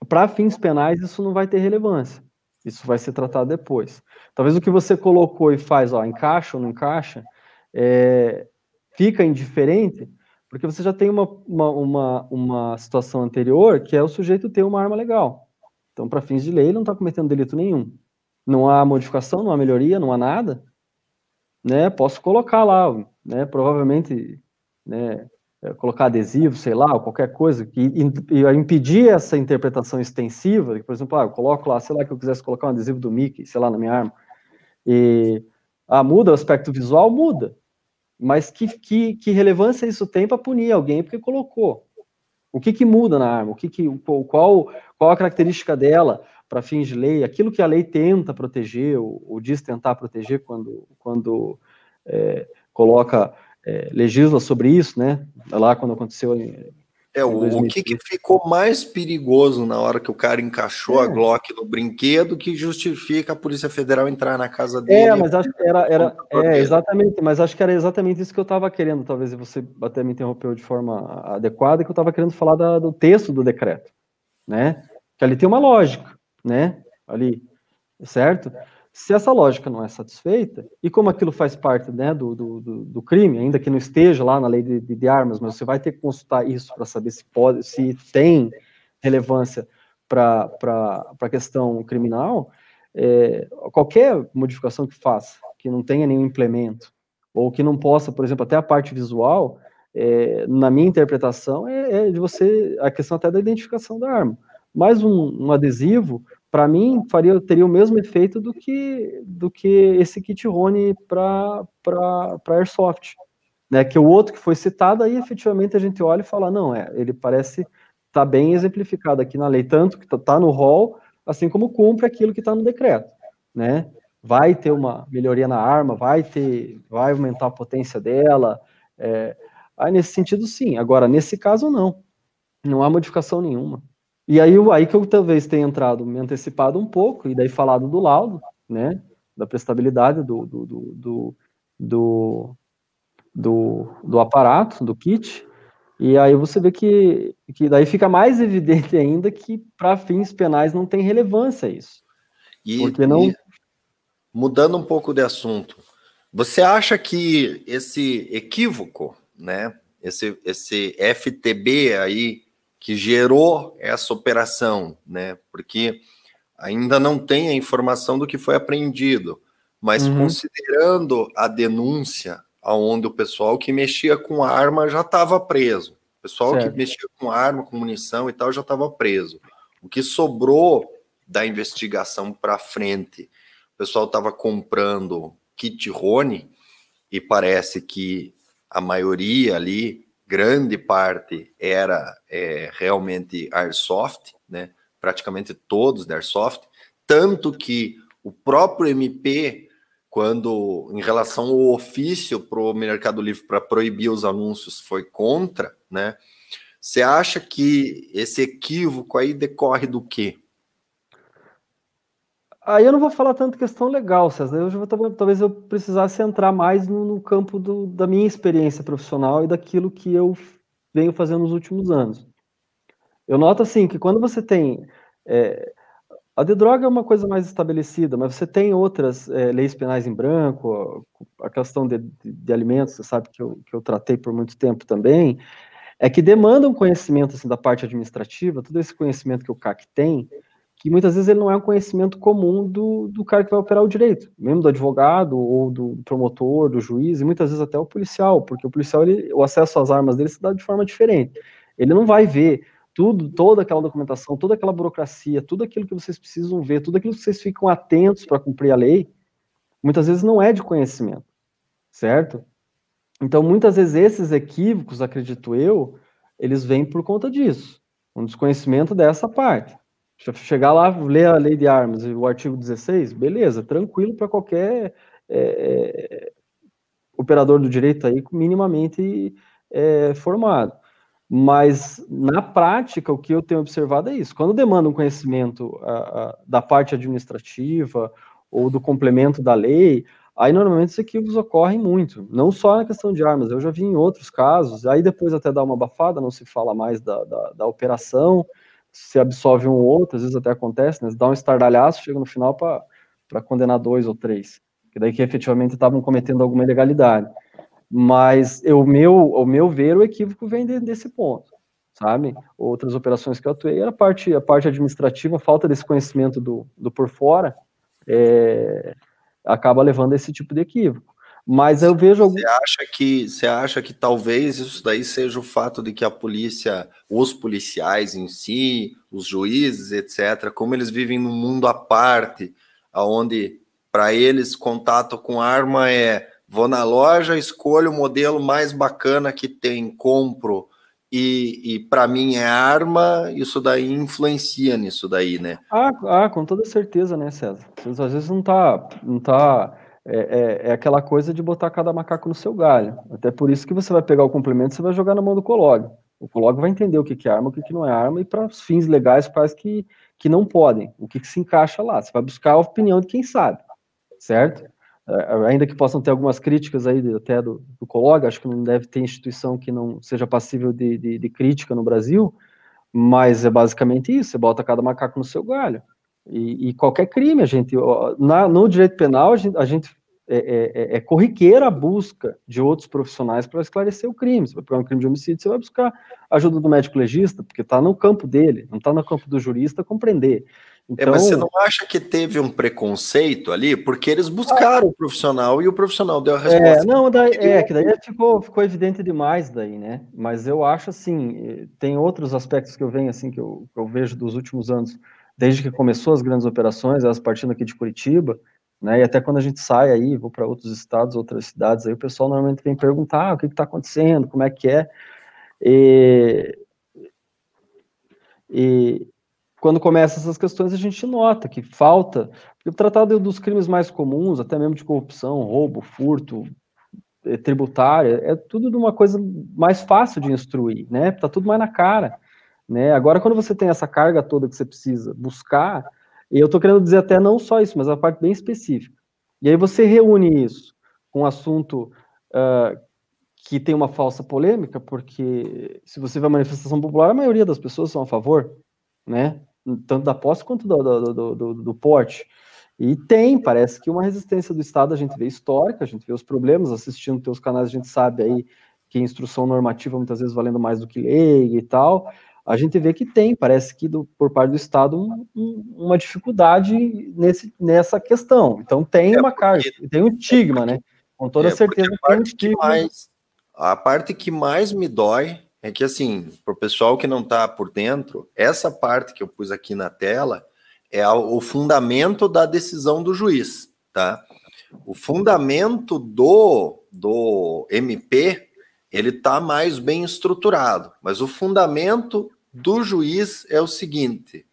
para fins penais isso não vai ter relevância. Isso vai ser tratado depois. Talvez o que você colocou e faz, ó, encaixa ou não encaixa, é, fica indiferente, porque você já tem uma, uma, uma, uma situação anterior que é o sujeito ter uma arma legal. Então, para fins de lei, ele não está cometendo delito nenhum. Não há modificação, não há melhoria, não há nada. Né? Posso colocar lá, né? provavelmente, né? É, colocar adesivo, sei lá, ou qualquer coisa, e impedir essa interpretação extensiva, por exemplo, ah, eu coloco lá, sei lá, que eu quisesse colocar um adesivo do Mickey, sei lá, na minha arma, e ah, muda o aspecto visual, muda, mas que, que, que relevância isso tem para punir alguém porque colocou? O que, que muda na arma? O que que, qual, qual a característica dela para fins de lei? Aquilo que a lei tenta proteger, ou, ou diz tentar proteger quando, quando é, coloca, é, legisla sobre isso, né? Lá quando aconteceu é, o, o que, que, ficou mais perigoso na hora
que o cara encaixou é. a Glock no brinquedo que justifica a Polícia Federal entrar na casa é, dele? É, mas acho
que era, era é, exatamente, mas acho que era exatamente isso que eu estava querendo. Talvez você até me interrompeu de forma adequada, que eu estava querendo falar da, do texto do decreto, né? Que ali tem uma lógica, né? Ali, certo? Se essa lógica não é satisfeita, e como aquilo faz parte né, do, do, do, crime, ainda que não esteja lá na lei de, de armas, mas você vai ter que consultar isso para saber se pode, se tem relevância para a questão criminal, é, qualquer modificação que faça, que não tenha nenhum implemento, ou que não possa, por exemplo, até a parte visual, é, na minha interpretação, é, é, de você, a questão até da identificação da arma. Mais um, um adesivo para mim faria teria o mesmo efeito do que do que esse kit Rony para para airsoft, né? Que o outro que foi citado aí efetivamente a gente olha e fala não é, ele parece tá bem exemplificado aqui na lei tanto que tá, tá no rol, assim como cumpre aquilo que está no decreto, né? Vai ter uma melhoria na arma, vai ter, vai aumentar a potência dela. É, aí nesse sentido sim. Agora nesse caso não, não há modificação nenhuma. E aí, aí que eu talvez tenha entrado, me antecipado um pouco, e daí falado do laudo, né? Da prestabilidade do, do, do, do, do, do aparato, do kit. E aí você vê que, que daí fica mais (laughs) evidente ainda que para fins penais não tem relevância isso. E, porque não. E, mudando um pouco
de assunto, você acha que esse equívoco, né? Esse, esse FTB aí que gerou essa operação, né? Porque ainda não tem a informação do que foi apreendido, mas uhum. considerando a denúncia aonde o pessoal que mexia com arma já estava preso. O pessoal certo. que mexia com arma, com munição e tal já estava preso. O que sobrou da investigação para frente, o pessoal estava comprando kit Rony e parece que a maioria ali grande parte era é, realmente airsoft, né? praticamente todos da airsoft, tanto que o próprio MP, quando em relação ao ofício para o Mercado Livre para proibir os anúncios, foi contra, né? Você acha que esse equívoco aí decorre do quê?
Aí eu não vou falar tanto questão legal, César. Eu vou, talvez eu precisasse entrar mais no, no campo do, da minha experiência profissional e daquilo que eu venho fazendo nos últimos anos. Eu noto assim que quando você tem é, a de droga é uma coisa mais estabelecida, mas você tem outras é, leis penais em branco, a questão de, de, de, alimentos, você sabe que eu, que eu tratei por muito tempo também, é que demanda um conhecimento assim, da parte administrativa, todo esse conhecimento que o CAC tem, que muitas vezes ele não é um conhecimento comum do, do cara que vai operar o direito, mesmo do advogado ou do promotor, do juiz, e muitas vezes até o policial, porque o policial, ele, o acesso às armas dele se dá de forma diferente. Ele não vai ver tudo, toda aquela documentação, toda aquela burocracia, tudo aquilo que vocês precisam ver, tudo aquilo que vocês ficam atentos para cumprir a lei, muitas vezes não é de conhecimento, certo? Então, muitas vezes esses equívocos, acredito eu, eles vêm por conta disso, um desconhecimento dessa parte. Chegar lá, ler a lei de armas e o artigo 16, beleza, tranquilo para qualquer é, é, operador do direito aí minimamente é, formado. Mas na prática, o que eu tenho observado é isso. Quando demanda um conhecimento a, a, da parte administrativa ou do complemento da lei, aí normalmente esses equívocos ocorrem muito. Não só na questão de armas, eu já vi em outros casos, aí depois até dá uma abafada, não se fala mais da, da, da operação se absorve um ou outro, às vezes até acontece, né? Dá um estardalhaço, chega no final para condenar dois ou três, que daí que efetivamente estavam cometendo alguma ilegalidade. Mas eu meu, o meu ver, o equívoco vem de, desse ponto, sabe? Outras operações que eu atuei, a parte, a parte administrativa, a falta desse conhecimento do, do por fora, é, acaba levando a esse tipo de equívoco. Mas eu vejo algum...
Você acha que você acha que talvez isso daí seja o fato de que a polícia, os policiais em si, os juízes, etc, como eles vivem num mundo à parte, aonde para eles contato com arma é vou na loja, escolho o modelo mais bacana que tem, compro e, e para mim é arma, isso daí influencia nisso daí, né?
Ah, ah, com toda certeza, né, César? Às vezes não tá não tá é, é, é, aquela coisa de botar cada macaco no seu galho. Até por isso que você vai pegar o complemento e você vai jogar na mão do Colog. O Colog vai entender o que, que é arma, o que, que não é arma, e para fins legais, quais que, que não podem, o que, que se encaixa lá. Você vai buscar a opinião de quem sabe, certo? É, é, ainda que possam ter algumas críticas aí até do, do Colog, acho que não deve ter instituição que não seja passível de, de, de, crítica no Brasil, mas é basicamente isso, você bota cada macaco no seu galho. E, e qualquer crime, a gente, na, no direito penal, a gente, a gente, é, é, é, é, corriqueira a busca de outros profissionais para esclarecer o crime. Você vai pegar um crime de homicídio, você vai buscar ajuda do médico legista, porque está no campo dele, não está no campo do jurista compreender. Então... É, mas você então
não acha que teve um preconceito ali? Porque eles buscaram ah, o profissional e o profissional deu a resposta. É, não, daí, é que daí
ficou, ficou evidente demais daí, né? Mas eu acho assim, eh, tem outros aspectos que eu venho assim, que eu, que eu vejo dos últimos anos, desde que começou as grandes operações, elas partindo aqui de Curitiba, né? E até quando a gente sai aí, vou para outros estados, outras cidades, aí o pessoal normalmente vem perguntar ah, o que está acontecendo, como é que é. E, e quando começam essas questões, a gente nota que falta. o tratado é dos crimes mais comuns, até mesmo de corrupção, roubo, furto, eh, tributária, é tudo de uma coisa mais fácil de instruir, né? está tudo mais na cara, né? Agora, quando você tem essa carga toda que você precisa buscar, e eu estou querendo dizer até não só isso, mas a parte bem específica. E aí você reúne isso com um assunto uh, que tem uma falsa polêmica, porque se você vê a manifestação popular, a maioria das pessoas são a favor, né? Tanto da posse quanto do, do, do, do, do porte. E tem, parece que uma resistência do Estado a gente vê histórica, a gente vê os problemas, assistindo teus canais a gente sabe aí que instrução normativa muitas vezes valendo mais do que lei e tal a gente vê que tem, parece que do, por parte do Estado, um, um, uma dificuldade nesse, nessa questão. Então tem é uma porque, carga, tem um é estigma, é né? Com toda é certeza a parte tem um Que
mais, a parte que mais me dói é que, assim, para o pessoal que não está por dentro, essa parte que eu pus aqui na tela é a, o fundamento da decisão do juiz, tá? O fundamento do, do MP ele está mais bem estruturado, mas o fundamento do juiz é o seguinte: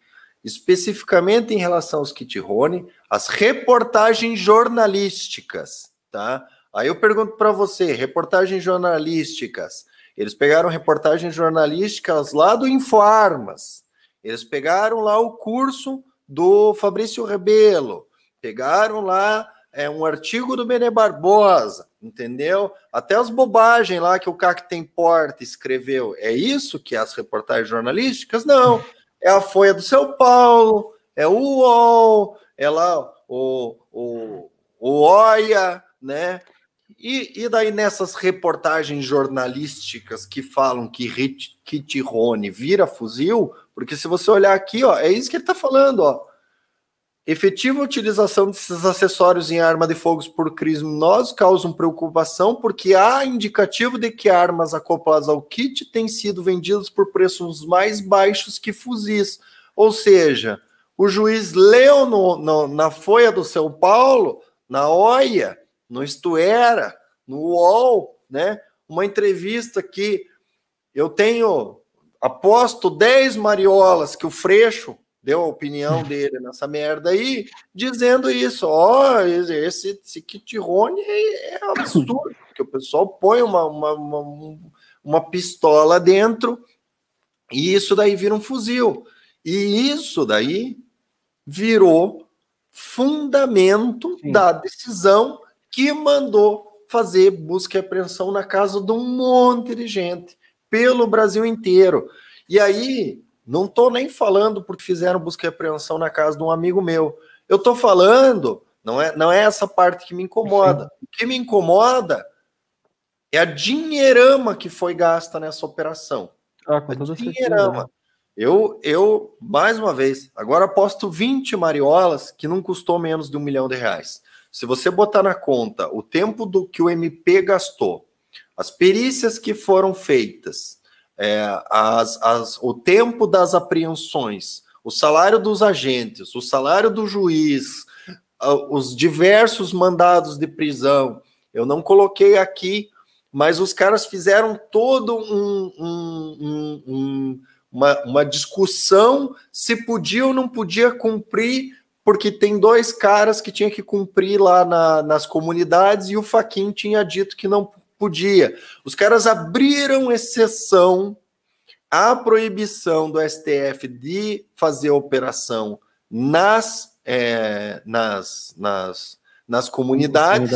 especificamente em relação aos kit Rony, as reportagens jornalísticas, tá? Aí eu pergunto para você, reportagens jornalísticas. Eles pegaram reportagens jornalísticas lá do Infoarmas. Eles pegaram lá o curso do Fabrício Rebelo. Pegaram lá é um artigo do Bené Barbosa, entendeu? Até as bobagens lá que o CAC tem porta escreveu. É isso que é as reportagens jornalísticas? Não. É a Folha do São Paulo, é o UOL, é lá o, o, o OIA, né? E, e daí nessas reportagens jornalísticas que falam que Kit Rony vira fuzil, porque se você olhar aqui, ó, é isso que ele está falando, ó Efetiva utilização desses acessórios em arma de fogo por criminosos causam preocupação porque há indicativo de que armas acopladas ao kit têm sido vendidas por preços mais baixos que fuzis. Ou seja, o juiz leu no, no, na Folha do São Paulo, na OIA, no Estuera, no UOL, né? Uma entrevista que eu tenho, aposto 10 mariolas que o Freixo deu a opinião é. dele nessa merda aí, dizendo isso, ó, oh, esse, esse kit Rony é, é absurdo, que o pessoal põe uma, uma, uma, uma pistola dentro e isso daí vira um fuzil. E isso daí virou fundamento Sim. da decisão que mandou fazer busca e apreensão na casa de um monte de gente pelo Brasil inteiro. E aí não estou nem falando porque fizeram busca e apreensão na casa de um amigo meu. Eu estou falando, não é, não é essa parte que me incomoda. Uhum. O que me incomoda é a dinheirama que foi gasta nessa operação. Ah, com a dinheirama. Né? Eu, eu, mais uma vez, agora aposto 20 mariolas que não custou menos de um milhão de reais. Se você botar na conta o tempo do que o MP gastou, as perícias que foram feitas, é, as, as, o tempo das apreensões, o salário dos agentes, o salário do juiz, os diversos mandados de prisão. Eu não coloquei aqui, mas os caras fizeram todo um, um, um, uma, uma discussão se podia ou não podia cumprir, porque tem dois caras que tinha que cumprir lá na, nas comunidades e o Faquin tinha dito que não podia. Os caras abriram exceção à proibição do STF de fazer operação nas, é, nas, nas, nas comunidades,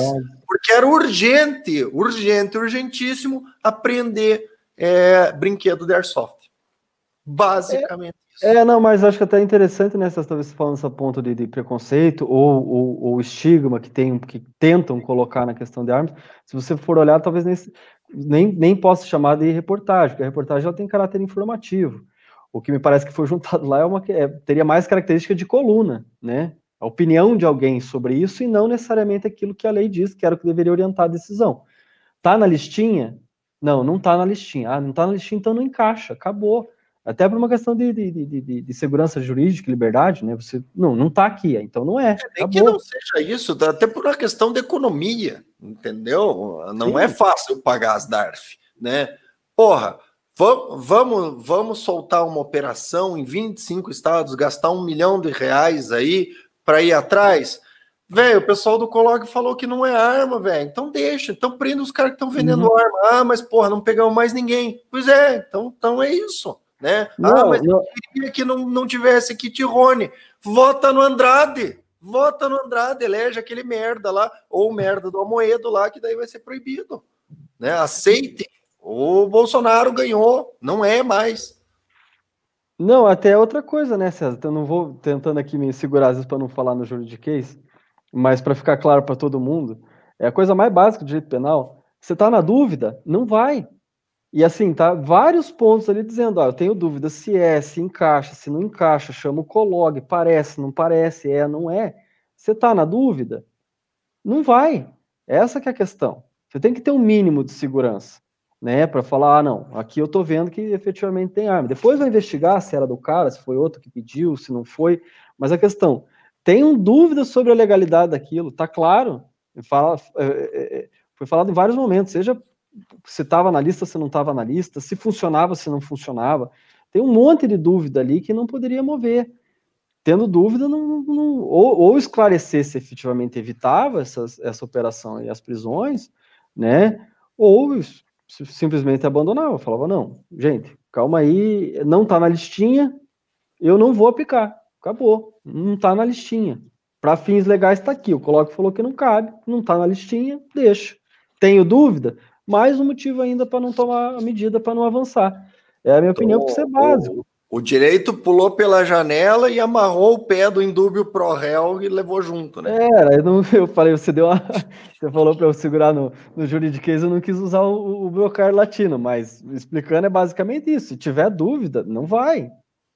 porque era urgente, urgente, urgentíssimo aprender é, brinquedo de airsoft. É. Basicamente.
É, é, não, mas acho que até é interessante, né? Vocês talvez falando esse ponto de, de preconceito ou, ou, ou, estigma que, tem, que tentam colocar na questão de armas. Se você for olhar, talvez nem, nem, nem possa chamar de reportagem, porque a reportagem ela tem caráter informativo. O que me parece que foi (laughs) juntado lá é uma é, teria mais característica de coluna, né? A opinião de alguém sobre isso e não necessariamente aquilo que a lei diz, que era o que deveria orientar a decisão. Tá na listinha? Não, não tá na listinha. Ah, não tá na listinha, então não encaixa, acabou até por uma questão de, de, de, de, segurança jurídica e liberdade, né? Você não não está aqui, é, então não é. é nem acabou. que não
seja isso, até por uma questão de economia, entendeu? Não é Sim. é fácil pagar as DARF, né? Porra, vamos, vamos, vamos soltar uma operação em 25 estados, gastar um milhão de reais aí para ir atrás. Velho, o pessoal do Colog falou que não é arma, velho. Então deixa, então prenda os caras que estão vendendo uhum. arma. Ah, mas porra, não pegamos mais ninguém. Pois é, então, então é isso. Né? Ah, não, ah, mas não. eu queria é que não, não tivesse aqui Tirone. Vota no Andrade. Vota no Andrade, elege aquele merda lá, ou merda do Amoedo lá, que daí vai ser proibido. Né? Aceite. O Bolsonaro
ganhou, não é mais. Não, até outra coisa, né, César? Então, eu não vou tentando aqui me segurar às vezes para não falar no case, mas para ficar claro para todo mundo, é a coisa mais básica do direito penal. Você está na dúvida, não vai. E assim, tá vários pontos ali dizendo, ó, eu tenho dúvida se é, se encaixa, se não encaixa, chama o colog, parece, não parece, é, não é. Você tá na dúvida? Não vai. Essa que é a questão. Você tem que ter um mínimo de segurança, né, para falar, ah, não, aqui eu tô vendo que efetivamente tem arma. Depois vai investigar se era do cara, se foi outro que pediu, se não foi, mas a questão, tenham dúvida sobre a legalidade daquilo, tá claro? Fala, é, é, é, foi falado em vários momentos, seja se estava na lista, se não estava na lista, se funcionava, se não funcionava. Tem um monte de dúvida ali que não poderia mover. Tendo dúvida, não, não ou, ou, esclarecer se efetivamente evitava essas, essa operação e as prisões, né? Ou simplesmente abandonava, falava, não, gente, calma aí, não está na listinha, eu não vou aplicar. Acabou, não está na listinha. Para fins legais está aqui, o Coloque falou que não cabe, não está na listinha, deixa. Tenho dúvida? mais um motivo ainda para não tomar a medida para não avançar. É a minha então, opinião, por ser é básico.
O, o, direito pulou pela janela e amarrou o pé do indúbio pro réu e levou junto, né?
É, eu, não, (laughs) eu falei, você deu uma, (laughs) Você falou para eu segurar no, no juridiquês, eu não quis usar o, o brocar latino, mas explicando é basicamente isso. Se tiver dúvida, não vai.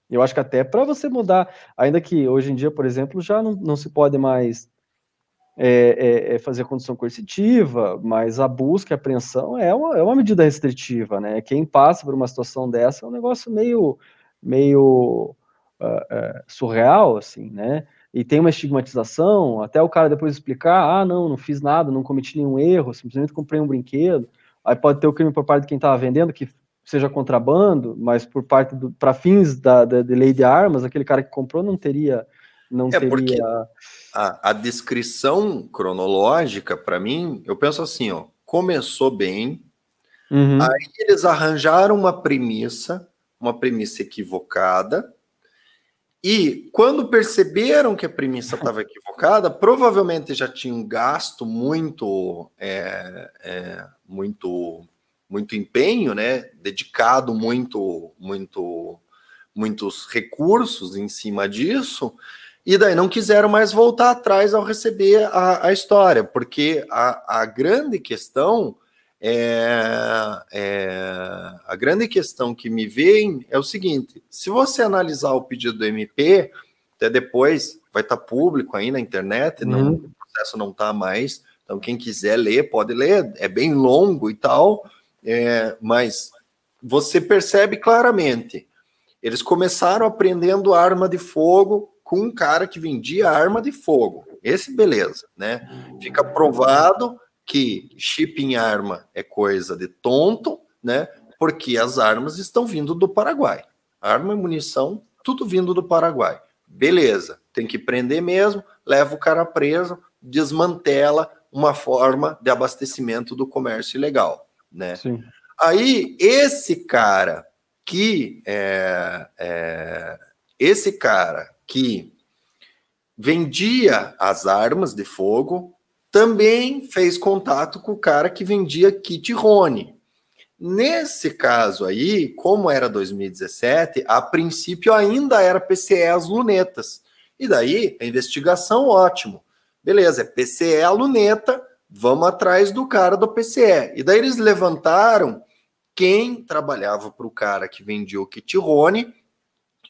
Eu acho que até para você mudar, ainda que hoje em dia, por exemplo, já não, não se pode mais é, é, é fazer a condução coercitiva, mas a busca e apreensão é uma, é uma medida restritiva, né? Quem passa por uma situação dessa é um negócio meio, meio uh, uh, surreal, assim, né? E tem uma estigmatização, até o cara depois explicar, ah, não, não fiz nada, não cometi nenhum erro, simplesmente comprei um brinquedo. Aí pode ter o crime por parte de quem estava vendendo, que seja contrabando, mas por parte do, para fins da, da, da lei de armas, aquele cara que comprou não teria não é seria... Porque
a, a descrição cronológica, para mim, eu penso assim, ó, começou bem,
uhum. aí eles arranjaram
uma premissa, uma premissa equivocada, e quando perceberam que a premissa estava (laughs) equivocada, provavelmente já tinham gasto muito, é, é, muito, muito empenho, né? Dedicado muito, muito, muitos recursos em cima disso. E daí não quiseram mais voltar atrás ao receber a, a história, porque a, a grande questão é, é, a grande questão que me vem é o seguinte: se você analisar o pedido do MP, até depois vai estar tá público aí na internet, não, uhum. o processo não está mais. Então, quem quiser ler, pode ler, é bem longo e tal, é, mas você percebe claramente. Eles começaram aprendendo arma de fogo com um cara que vendia arma de fogo. Esse, beleza, né? Fica provado que chip em arma é coisa de tonto, né? Porque as armas estão vindo do Paraguai. Arma e munição, tudo vindo do Paraguai. Beleza, tem que prender mesmo, leva o cara preso, desmantela uma forma de abastecimento do comércio ilegal, né? Sim. Aí, esse cara que é, é, esse cara que vendia as armas de fogo também fez contato com o cara que vendia kit Rony. Nesse caso aí, como era 2017, a princípio ainda era PCE as lunetas. E daí, a investigação, ótimo. Beleza, é PCE a luneta, vamos atrás do cara do PCE. E daí eles levantaram quem trabalhava para o cara que vendia o kit Rony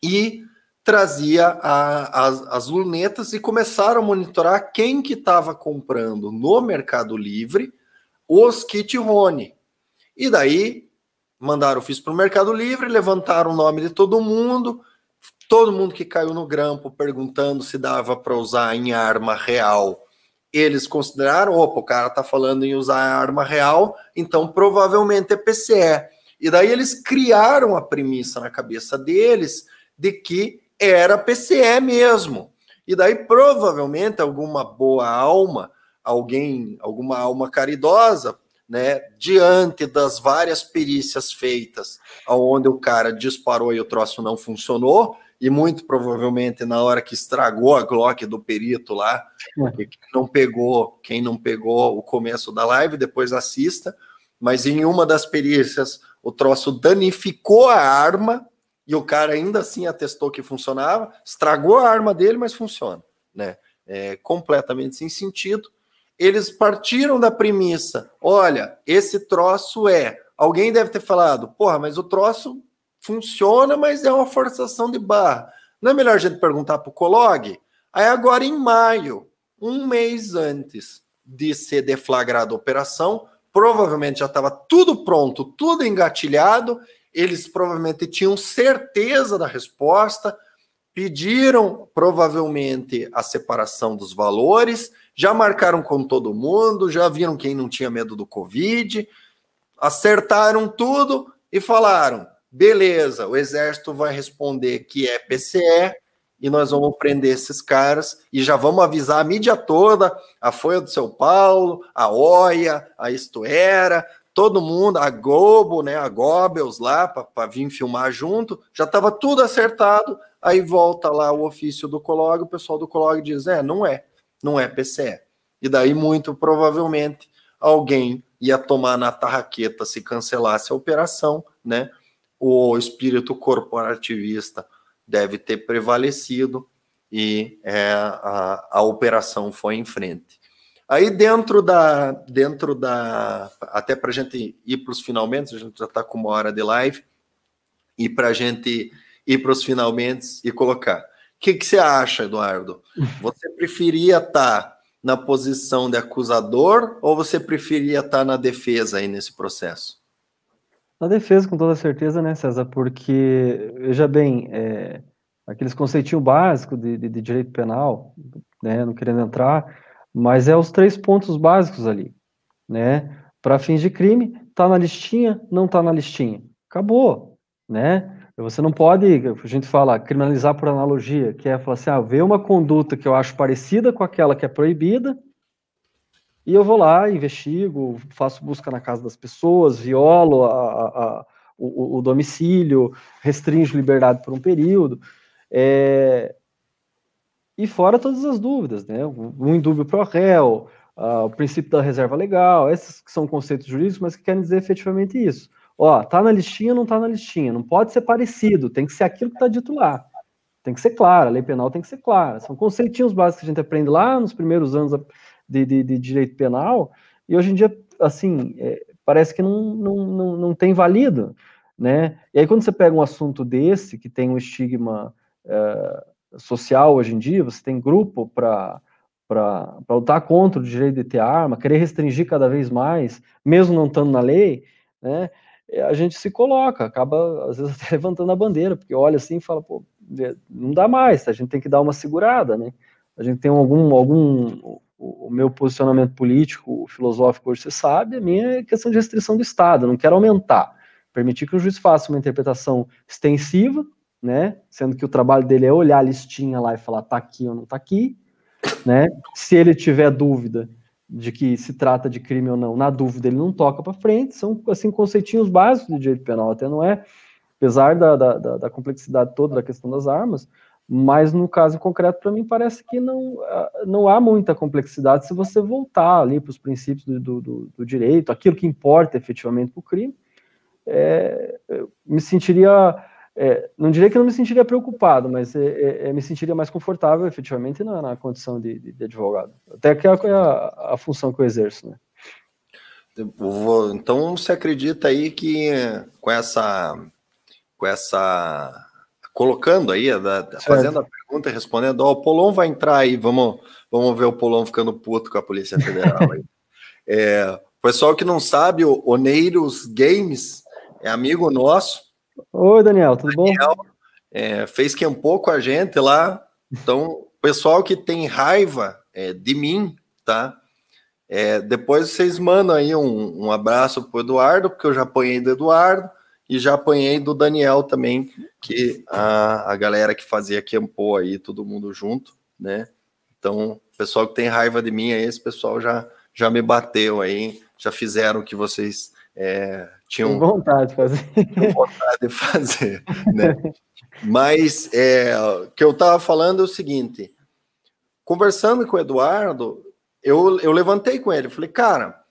e trazia a, as, as lunetas e começaram a monitorar quem que estava comprando no Mercado Livre os kit Rony. E daí mandaram o FIS para o Mercado Livre, levantaram o nome de todo mundo, todo mundo que caiu no grampo perguntando se dava para usar em arma real. Eles consideraram, opa, o cara está falando em usar arma real, então provavelmente é PCE. E daí eles criaram a premissa na cabeça deles de que era PCE mesmo. E daí provavelmente alguma boa alma, alguém, alguma alma caridosa, né, diante das várias perícias feitas, aonde o cara disparou e o troço não funcionou, e muito provavelmente na hora que estragou a Glock do perito lá, é. quem não pegou, quem não pegou o começo da live, depois assista, mas em uma das perícias o troço danificou a arma e o cara ainda assim atestou que funcionava, estragou a arma dele, mas funciona, né? É completamente sem sentido. Eles partiram da premissa: olha, esse troço é. Alguém deve ter falado, porra, mas o troço funciona, mas é uma forçação de barra. Não é melhor a gente perguntar para o Colog? Aí agora em maio, um mês antes de ser deflagrada a operação, provavelmente já estava tudo pronto, tudo engatilhado, eles provavelmente tinham certeza da resposta, pediram provavelmente a separação dos valores, já marcaram com todo mundo, já viram quem não tinha medo do Covid, acertaram tudo e falaram: beleza, o Exército vai responder que é PCE e nós vamos prender esses caras e já vamos avisar a mídia toda, a Folha do São Paulo, a OIA, a Isto Era, todo mundo, a Globo, né, a Goebbels lá, para vir filmar junto, já estava tudo acertado, aí volta lá o ofício do Colog, o pessoal do Colog diz, é, não é, não é PCE. E daí, muito provavelmente, alguém ia tomar na tarraqueta se cancelasse a operação, né, o espírito corporativista deve ter prevalecido e é, a, a operação foi em frente. Aí dentro da. dentro da Até para a gente ir para os finalmente, a gente já está com uma hora de live, e para a gente ir para os finalmente e colocar. O que, que você acha, Eduardo? (laughs) Você preferia estar tá na posição de acusador ou você preferia estar tá na defesa aí nesse processo?
Na defesa, com toda certeza, né, César? Porque, veja bem, é, aqueles conceitinhos básicos de, de, de, direito penal, né, não querendo entrar, mas é os três pontos básicos ali, né? Para fins de crime, tá na listinha, não tá na listinha. Acabou, né? Você não pode, a gente fala, criminalizar por analogia, que é falar assim, ah, vê uma conduta que eu acho parecida com aquela que é proibida, e eu vou lá, investigo, faço busca na casa das pessoas, violo a, a, o, o, domicílio, restringo liberdade por um período. É, e fora todas as dúvidas, né? Um indúbio pro réu, uh, o princípio da reserva legal, esses que são conceitos jurídicos, mas que querem dizer efetivamente isso. Ó, tá na listinha, não tá na listinha, não pode ser parecido, tem que ser aquilo que tá dito lá. Tem que ser claro, a lei penal tem que ser clara. São conceitinhos básicos que a gente aprende lá nos primeiros anos de, de, de direito penal, e hoje em dia, assim, é, parece que não, não, não, não tem valido, né? E aí quando você pega um assunto desse, que tem um estigma... Uh, social hoje em dia, você tem grupo para para lutar contra o direito de ter arma, querer restringir cada vez mais, mesmo não estando na lei, né, a gente se coloca, acaba às vezes (laughs) até levantando a bandeira, porque olha assim e fala, pô, é, não dá mais, a gente tem que dar uma segurada, né? A gente tem algum, algum o meu posicionamento político, filosófico hoje, você sabe, a minha é questão de restrição do Estado, eu não quero aumentar, permitir que o juiz faça uma interpretação extensiva, né? Sendo que o trabalho dele é olhar a listinha lá e falar tá aqui ou não tá aqui, né? Se ele tiver dúvida de que se trata de crime ou não, na dúvida ele não toca para frente, são assim conceitinhos básicos do direito penal, até não é, apesar da, da, da complexidade toda da questão das armas, mas no caso concreto para mim parece que não, ah, não há muita complexidade se você voltar ali para os princípios do, do, do, direito, aquilo que importa efetivamente para o crime,
é,
me sentiria é, não diria que não me sentiria preocupado, mas é, é, é, me sentiria mais confortável, efetivamente, na, na condição de, de, de, advogado. Até que é a, é a, função que eu exerço, né?
Então, você acredita aí que é, com essa, com essa, colocando aí, da, fazendo a pergunta, e respondendo, ó, o Polon vai entrar aí, vamos, vamos ver o Polon ficando puto com a Polícia Federal aí. (laughs) é, pessoal que não sabe, o Oneiros Games é amigo nosso,
Oi, Daniel, tudo Daniel,
bom? É, fez que um pouco a gente lá. Então, pessoal que tem raiva é, de mim, tá? É, depois vocês mandam aí um, um abraço pro Eduardo, porque eu já apanhei do Eduardo e já apanhei do Daniel também, que a, a galera que fazia Kempo aí, todo mundo junto, né? Então, pessoal que tem raiva de mim aí, esse pessoal já, já me bateu aí, já fizeram o que vocês é, tinham
vontade de fazer.
vontade de fazer, né? Mas é, que eu estava falando é o seguinte: conversando com o Eduardo, eu, eu levantei com ele, falei, cara,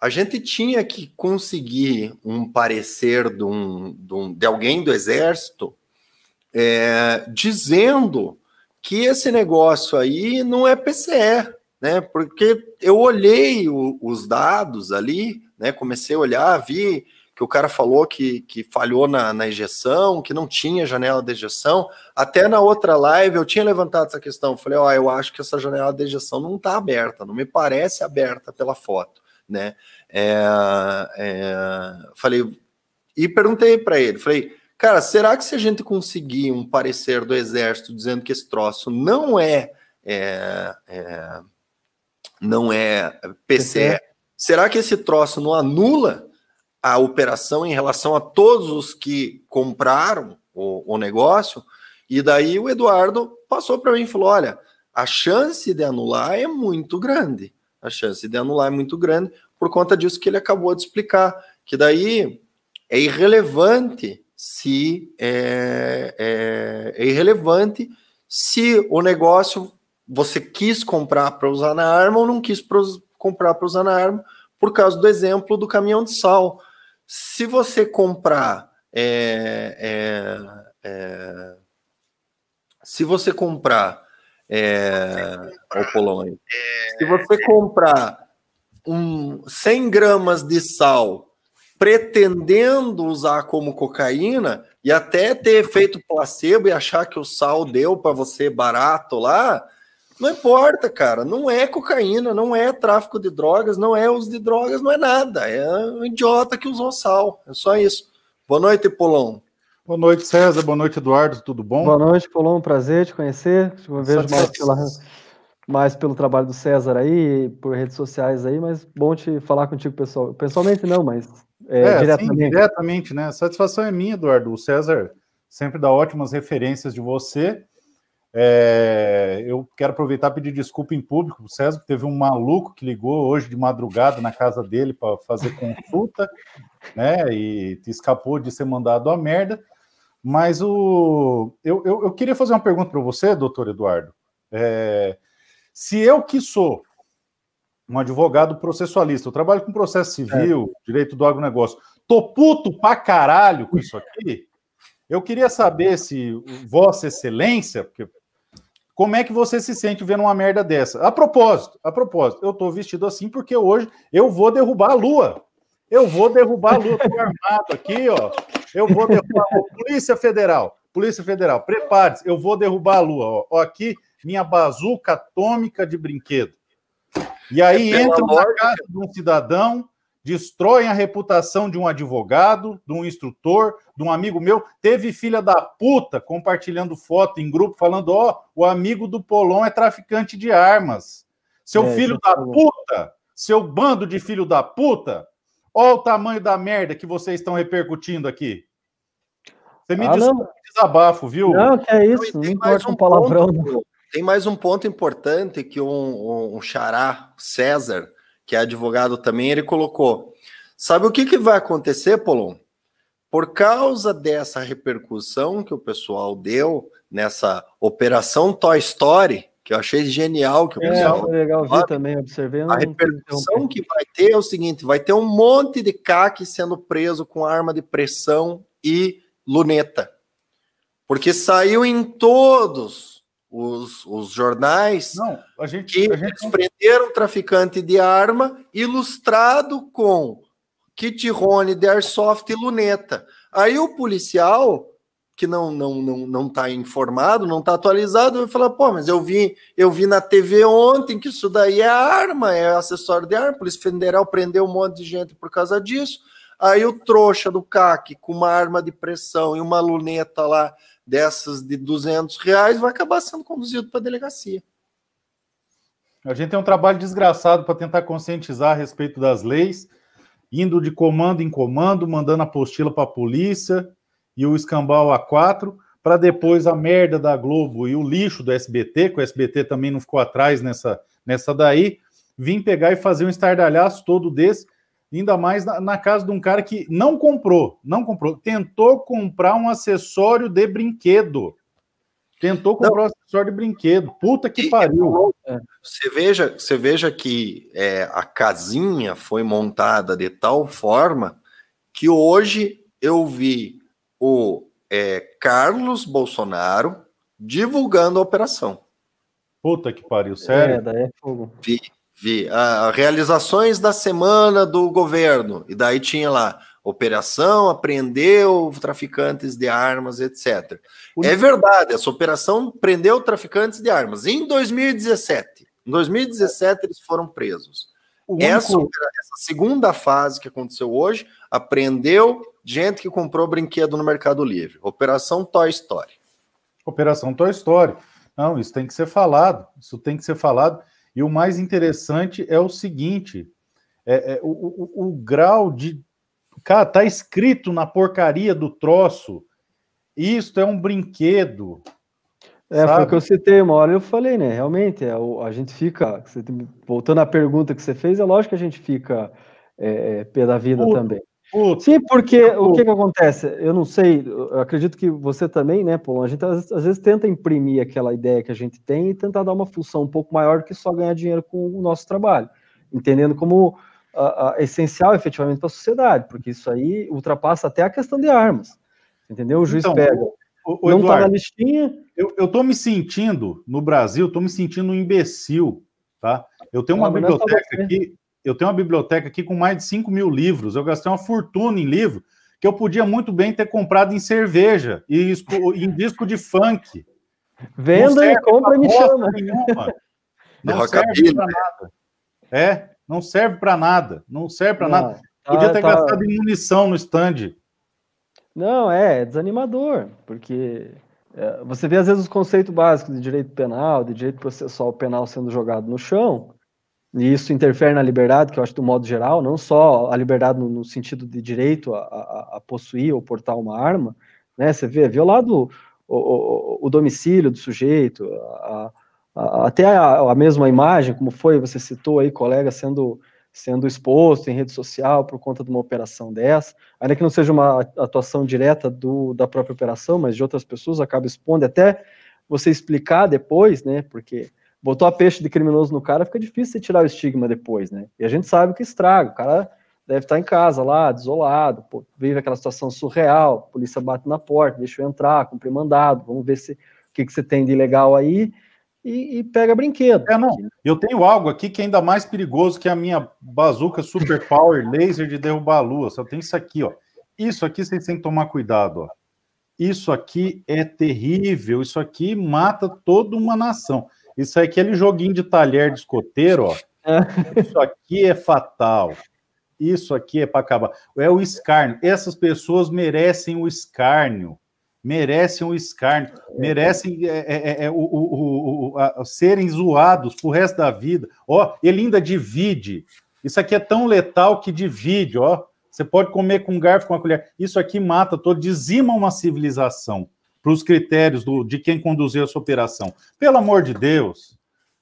a gente tinha que conseguir um parecer de, um, de, um, de alguém do Exército é, dizendo que esse negócio aí não é PCE, né? Porque eu olhei o, os dados ali, né? Comecei a olhar, vi que o cara falou que, que falhou na, na injeção, que não tinha janela de injeção. Até na outra live eu tinha levantado essa questão. Falei, ó, oh, eu acho que essa janela de injeção não está aberta, não me parece aberta pela foto, né? É, é, falei, e perguntei para ele, falei, cara, será que se a gente conseguir um parecer do exército dizendo que esse troço não é, é, é não é PCR, Será que esse troço não anula a operação em relação a todos os que compraram o, o negócio? E daí o Eduardo passou para mim e falou: olha, a chance de anular é muito grande. A chance de anular é muito grande por conta disso que ele acabou de explicar. Que daí é irrelevante se é, é, é irrelevante se o negócio você quis comprar para usar na arma ou não quis comprar para usar na arma, por causa do exemplo do caminhão de sal. Se você comprar. É, é, é, se você comprar. É, o Polônia. Se você comprar um 100 gramas de sal pretendendo usar como cocaína e até ter feito placebo e achar que o sal deu para você barato lá, não importa, cara. Não é cocaína, não é tráfico de drogas, não é uso de drogas, não é nada. É um idiota que usou sal. É só isso. Boa noite,
Polão. Boa noite, César. Boa noite, Eduardo. Tudo bom? Boa noite, Polão. Prazer te conhecer. Te vejo
mais, pela, mais pelo trabalho do César aí, por redes sociais aí, mas bom te falar contigo pessoal. pessoalmente, não, mas é, é, diretamente. Sim,
diretamente, né? A satisfação é minha, Eduardo. O César sempre dá ótimas referências de você. É, eu quero aproveitar e pedir desculpa em público. O César teve um maluco que ligou hoje de madrugada na casa dele para fazer consulta, (laughs) né? E escapou de ser mandado a merda. Mas o, eu, eu, eu queria fazer uma pergunta para você, doutor Eduardo. É, se eu que sou um advogado processualista, eu trabalho com processo civil, é. direito do agronegócio, tô puto pra caralho com isso aqui. Eu queria saber se Vossa Excelência, porque como é que você se sente vendo uma merda dessa? A propósito, a propósito, eu tô vestido assim porque hoje eu vou derrubar a lua. Eu vou derrubar a lua, tô armado aqui, ó. Eu vou derrubar a lua. Polícia Federal, Polícia Federal, prepare-se, eu vou derrubar a lua, ó. ó aqui, minha bazuca atômica de brinquedo. E aí é entra na casa de um cidadão destroem a reputação de um advogado, de um instrutor, de um amigo meu. Teve filha da puta compartilhando foto em grupo falando: ó, oh, o amigo do Polon é traficante de armas. Seu é, filho da falou. puta, seu bando de filho da puta, olha o tamanho da merda que vocês estão repercutindo aqui. Você me ah, desabafo, viu? Não, que é então,
isso, não, não importa um palavrão. Ponto,
tem mais um ponto importante que um, um, um xará, César, que é advogado também, ele colocou: sabe o que, que vai acontecer, Polon? Por causa dessa repercussão que o pessoal deu nessa operação Toy Story, que eu achei genial que o é, pessoal. legal ver
também, observando. A
repercussão que vai ter é o seguinte: vai ter um monte de CAC sendo preso com arma de pressão e luneta. Porque saiu em todos os, os jornais Não, a gente, que a gente... prenderam traficante de arma ilustrado com kit Rony de airsoft e luneta. Aí o policial que não não não não está informado, não está atualizado, vai falar, pô, mas eu vi eu vi na TV ontem que isso daí é arma, é acessório de arma, a Polícia Federal prendeu um monte de gente por causa disso. Aí o trouxa do CAC com uma arma de pressão e uma luneta lá dessas de 200 reais vai acabar sendo conduzido para a delegacia.
A gente tem um trabalho desgraçado para tentar conscientizar a respeito das leis, indo de comando em comando, mandando apostila para a polícia e o escambau a quatro, para depois a merda da Globo e o lixo do SBT, que o SBT também não ficou atrás nessa, nessa daí, vir pegar e fazer um estardalhaço todo desse ainda mais na, na, casa de um cara que não comprou, não comprou, tentou comprar um acessório de brinquedo. Tentou comprar não. um acessório de brinquedo. Puta que e, pariu. É né?
você veja, você veja que é, a casinha foi montada de tal forma que hoje eu vi o é, Carlos Bolsonaro divulgando a operação. Puta que pariu, sério? É, daí é fogo. Vi a, realizações da semana do governo. E daí tinha lá operação, apreendeu traficantes de armas, etc. O... É verdade, essa operação prendeu traficantes de armas em 2017. Em 2017 eles foram presos.
Único... Essa, essa,
segunda fase que aconteceu hoje apreendeu gente que comprou brinquedo no Mercado Livre.
Operação Toy Story. Operação Toy Story. Não, isso tem que ser falado. Isso tem que ser falado. E o mais interessante é o seguinte: é, é, o, o, o, grau de. Cara, tá escrito na porcaria do troço. Isto é um brinquedo. É, sabe? foi o que eu citei uma hora eu
falei, né? Realmente, é, a gente fica. Voltando à pergunta que você fez, é lógico que a gente fica é, é pé da vida Puto. também. Puta, Sim, porque o que, que acontece? Eu não sei, eu acredito que você também, né, Paulo? A gente às, às, vezes tenta imprimir aquela ideia que a gente tem e tentar dar uma função um pouco maior que só ganhar dinheiro com o nosso trabalho, entendendo como a, a, essencial efetivamente para a sociedade, porque isso aí ultrapassa até a questão de armas,
entendeu? O juiz então, pega. O, o não está na listinha. Eu, eu tô me sentindo, no Brasil, tô me sentindo um imbecil, tá? Eu tenho uma não, é biblioteca aqui eu tenho uma biblioteca aqui com mais de 5 mil livros, eu gastei uma fortuna em livro, que eu podia muito bem ter comprado em cerveja e em disco de funk. Venda e compra e me chama. (laughs) Não serve para né? nada. É, não serve para nada. Não serve para nada. Tá, podia ter tá... gastado em munição no stand. Não,
é, é desanimador, porque é, você vê às vezes os conceitos básicos de direito penal, de direito processual penal sendo jogado no chão, e isso interfere na liberdade, que eu acho do modo geral, não só a liberdade no, no sentido de direito a, a, a, possuir ou portar uma arma, né? Você vê, violado o, o, o, domicílio do sujeito, a, até a, mesma imagem, como foi, você citou aí, colega sendo, sendo exposto em rede social por conta de uma operação dessa, ainda que não seja uma atuação direta do, da própria operação, mas de outras pessoas, acaba expondo, até você explicar depois, né? Porque botou a peixe de criminoso no cara, fica difícil você tirar o estigma depois, né? E a gente sabe que estraga, o cara deve estar em casa lá, desolado, pô, vive aquela situação surreal, a polícia bate na porta, deixa eu entrar, cumprir mandado, vamos ver se o que, que você tem de legal aí, e, e, pega brinquedo. É, não.
Eu tenho algo aqui que é ainda mais perigoso que a minha bazuca super power laser de derrubar a lua. Só tem isso aqui, ó. Isso aqui vocês têm que tomar cuidado, ó. Isso aqui é terrível. Isso aqui mata toda uma nação. Isso é aquele joguinho de talher de escoteiro, ó. É. Isso aqui é fatal. Isso aqui é para acabar. É o escárnio. Essas pessoas merecem o escárnio. Merecem o escárnio. Merecem é, é, é, é o, o, o, a, serem zoados pro resto da vida. Ó, ele ainda divide. Isso aqui é tão letal que divide, ó. Você pode comer com um garfo, com uma colher. Isso aqui mata todo, dizima uma civilização para os critérios do, de quem conduzir essa operação. Pelo amor de Deus,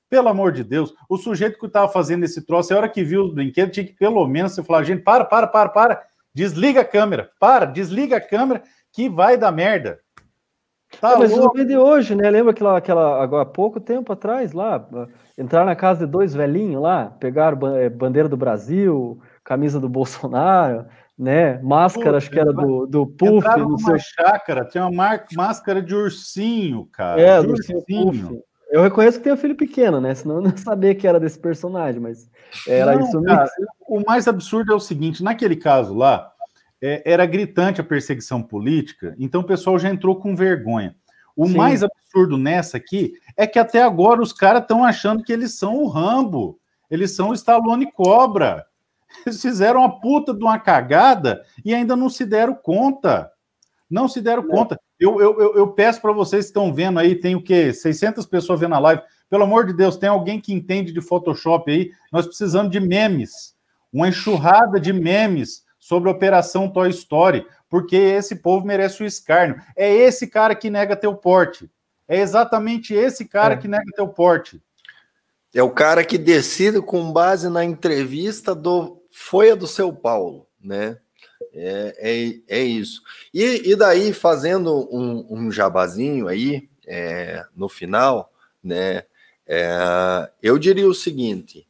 pelo amor de Deus, o sujeito que estava fazendo esse troço, a hora que viu o brinquedo, tinha que pelo menos você falar, gente, para, para, para, para, desliga a câmera, para, desliga a câmera, que vai dar merda. Tá é, mas louco.
de hoje, né? Lembra aquela, aquela agora há pouco tempo atrás lá, entrar na casa de dois velhinhos lá, pegar eh, bandeira do Brasil, camisa do Bolsonaro, né? Máscara, Puta, acho que era do, do Puff. Não seu
chácara, tinha uma máscara de ursinho, cara. É, de ursinho. ursinho.
Eu reconheço que tem o um filho pequeno, né? Senão eu não (laughs) sabia que era desse personagem, mas era não, isso mesmo. Cara,
o mais absurdo é o seguinte: naquele caso lá, é, era gritante a perseguição política, então o pessoal já entrou com vergonha. O Sim. mais absurdo nessa aqui é que até agora os caras estão achando que eles são o Rambo, eles são o Stallone Cobra. Eles fizeram uma puta de uma cagada e ainda não se deram conta. Não se deram não. conta. Eu, eu, eu, eu peço para vocês que estão vendo aí, tem o quê? 600 pessoas vendo a live. Pelo amor de Deus, tem alguém que entende de Photoshop aí? Nós precisamos de memes. Uma enxurrada de memes sobre a Operação Toy Story, porque esse povo merece o escárnio. É esse cara que nega teu porte. É exatamente esse cara é. que nega teu porte. É o cara que decide com base na entrevista do
foi a do seu Paulo, né? É, é, é isso. E, e daí, fazendo um, um jabazinho aí, é, no final, né? É, eu diria o seguinte: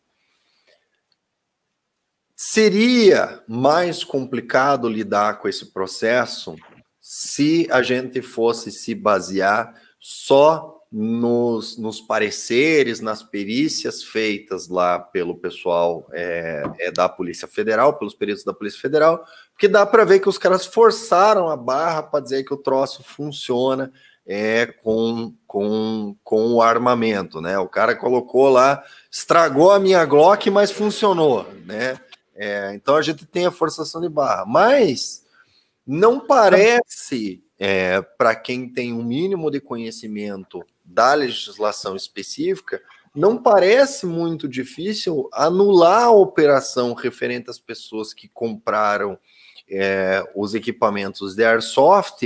seria mais complicado lidar com esse processo se a gente fosse se basear só nos, nos pareceres, nas perícias feitas lá pelo pessoal é, é, da Polícia Federal, pelos peritos da Polícia Federal, porque dá para ver que os caras forçaram a barra para dizer que o troço funciona é, com, com, com o armamento, né? O cara colocou lá, estragou a minha Glock, mas funcionou, né? É, então a gente tem a forçação de barra, mas não parece é, para quem tem um mínimo de conhecimento da legislação específica, não parece muito difícil anular a operação referente às pessoas que compraram é, os equipamentos de airsoft,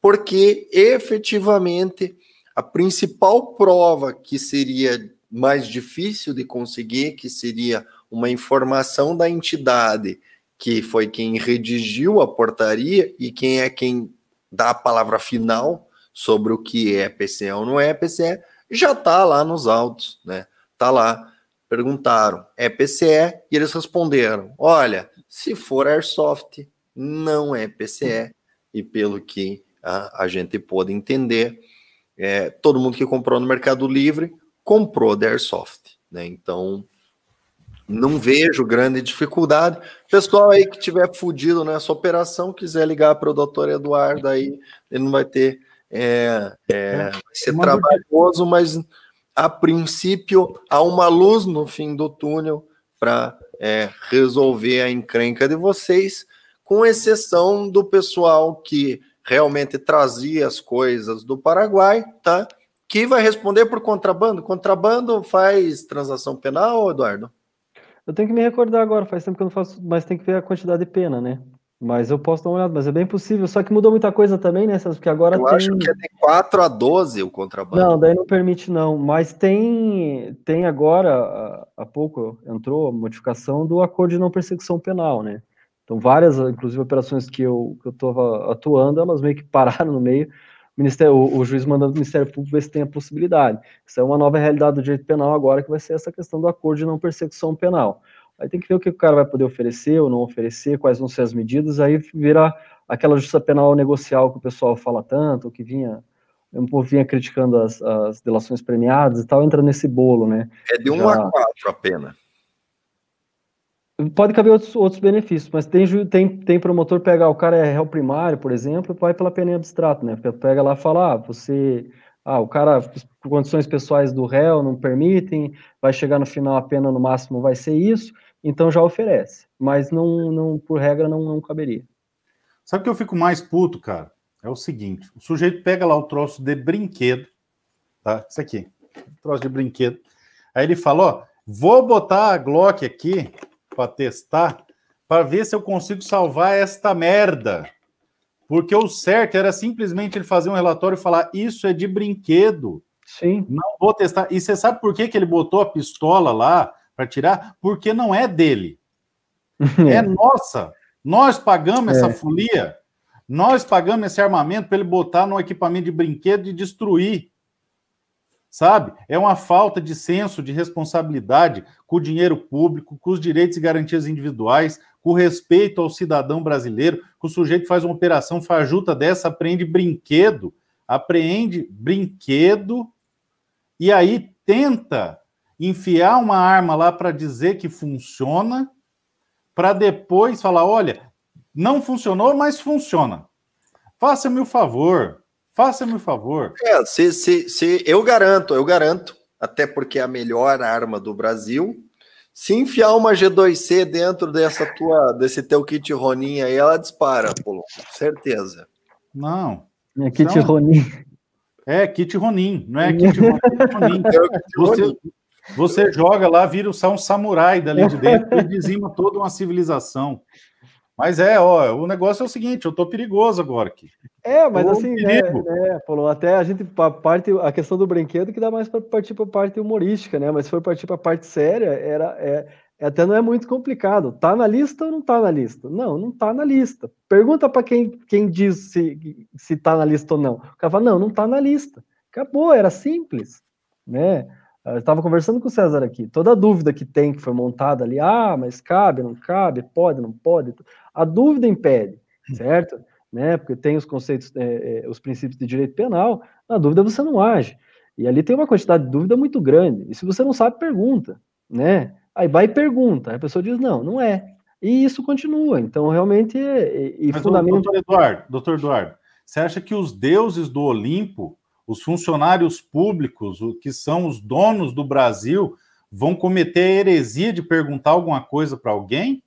porque efetivamente a principal prova que seria mais difícil de conseguir, que seria uma informação da entidade que foi quem redigiu a portaria e quem é quem dá a palavra final sobre o que é PCE ou não é PCE, já está lá nos autos, né? Está lá. Perguntaram, é PCE? E eles responderam: olha, se for airsoft, não é PCE. E pelo que a, a gente pôde entender, é, todo mundo que comprou no Mercado Livre comprou da airsoft, né? Então, não vejo grande dificuldade. Pessoal aí que tiver fudido nessa operação, quiser ligar para o doutor Eduardo, aí ele não vai ter é, é, é, vai ser é trabalhoso, mas a princípio há uma luz no fim do túnel para é, resolver a encrenca de vocês, com exceção do pessoal que realmente trazia as coisas do Paraguai, tá? Que vai responder por contrabando. Contrabando faz transação penal, Eduardo?
Eu tenho que me recordar agora, faz tempo que eu não faço, mas tem que ver a quantidade de pena, né? Mas eu posso dar uma olhada, mas é bem possível. Só que mudou muita coisa também, né, Porque agora eu tem... acho que é
de 4 a 12 o contrabando. Não, daí não
permite, não. Mas tem, tem agora, há pouco entrou a modificação do acordo de não perseguição penal, né? Então, várias, inclusive, operações que eu estava atuando, elas meio que (laughs) pararam no meio. O, ministério, o, o juiz mandando o Ministério Público ver se tem a possibilidade. Isso é uma nova realidade do direito penal agora, que vai ser essa questão do acordo de não perseguição penal. Aí tem que ver o que o cara vai poder oferecer ou não oferecer, quais vão ser as medidas, aí vira aquela justiça penal negocial que o pessoal fala tanto, que vinha um povo vinha criticando as, as delações premiadas e tal, entra nesse bolo, né? É de 1 a 4 a pena. Pode caber outros, outros benefícios, mas tem, tem, tem promotor pegar, ah, o cara é réu primário, por exemplo, vai pela pena em abstrato, né? Porque pega lá e fala, ah, você ah, o cara, condições pessoais do réu não permitem, vai chegar no final a pena no máximo vai ser isso, então já oferece,
mas não, não por regra não, não caberia. Sabe o que eu fico mais puto, cara? É o seguinte: o sujeito pega lá o troço de brinquedo, tá? Isso aqui, troço de brinquedo. Aí ele fala: ó, vou botar a Glock aqui para testar, para ver se eu consigo salvar esta merda. Porque o certo era simplesmente ele fazer um relatório e falar: isso é de brinquedo. Sim. Não vou testar. E você sabe por que, que ele botou a pistola lá? para tirar, porque não é dele. (laughs) É. é nossa. Nós pagamos é. essa folia, nós pagamos esse armamento para ele botar no equipamento de brinquedo e destruir. Sabe? É uma falta de senso de responsabilidade com o dinheiro público, com os direitos e garantias individuais, com respeito ao cidadão brasileiro, que o sujeito faz uma operação fajuta dessa, apreende brinquedo, apreende brinquedo e aí tenta enfiar uma arma lá para dizer que funciona, para depois falar: olha, não funcionou, mas funciona. Faça-me o favor, faça-me o favor. É, se, se,
se, eu garanto, eu garanto, até porque é a melhor arma do Brasil. Se enfiar uma G2C dentro dessa tua, desse teu kit Ronin aí, ela dispara, Polo, certeza.
Não. É, é, é, é kit Ronin. É, kit Ronin, não é kit Ronin. É Ronin. Você, você joga lá, vira só um samurai dali de dentro e dizima toda uma civilização. Mas é, ó, o negócio é o seguinte, eu tô perigoso agora aqui. É, mas tô assim, né, né, até a gente a parte a questão do brinquedo que dá mais para partir para a parte
humorística, né? Mas se for partir para a parte séria, era é, é, até não é muito complicado. Tá na lista ou não tá na lista? Não, não tá na lista. Pergunta para quem quem diz se se tá na lista ou não. O cara fala: "Não, não tá na lista". Acabou, era simples, né? Eu estava conversando com o César aqui. Toda dúvida que tem, que foi montada ali, ah, mas cabe, não cabe, pode, não pode, a dúvida impede, hum. certo? né? Porque tem os conceitos, é, é, os princípios de direito penal, na dúvida você não age. E ali tem uma quantidade de dúvida muito grande. E se você não sabe, pergunta, né? Aí vai e pergunta. Aí a pessoa diz, não, não é. E isso continua. Então, realmente, e, é, é, e Mas, fundamento... Doutor
Eduardo, doutor Eduardo, você acha que os deuses do Olimpo os funcionários públicos, o que são os donos do Brasil, vão cometer a heresia de perguntar alguma coisa para alguém?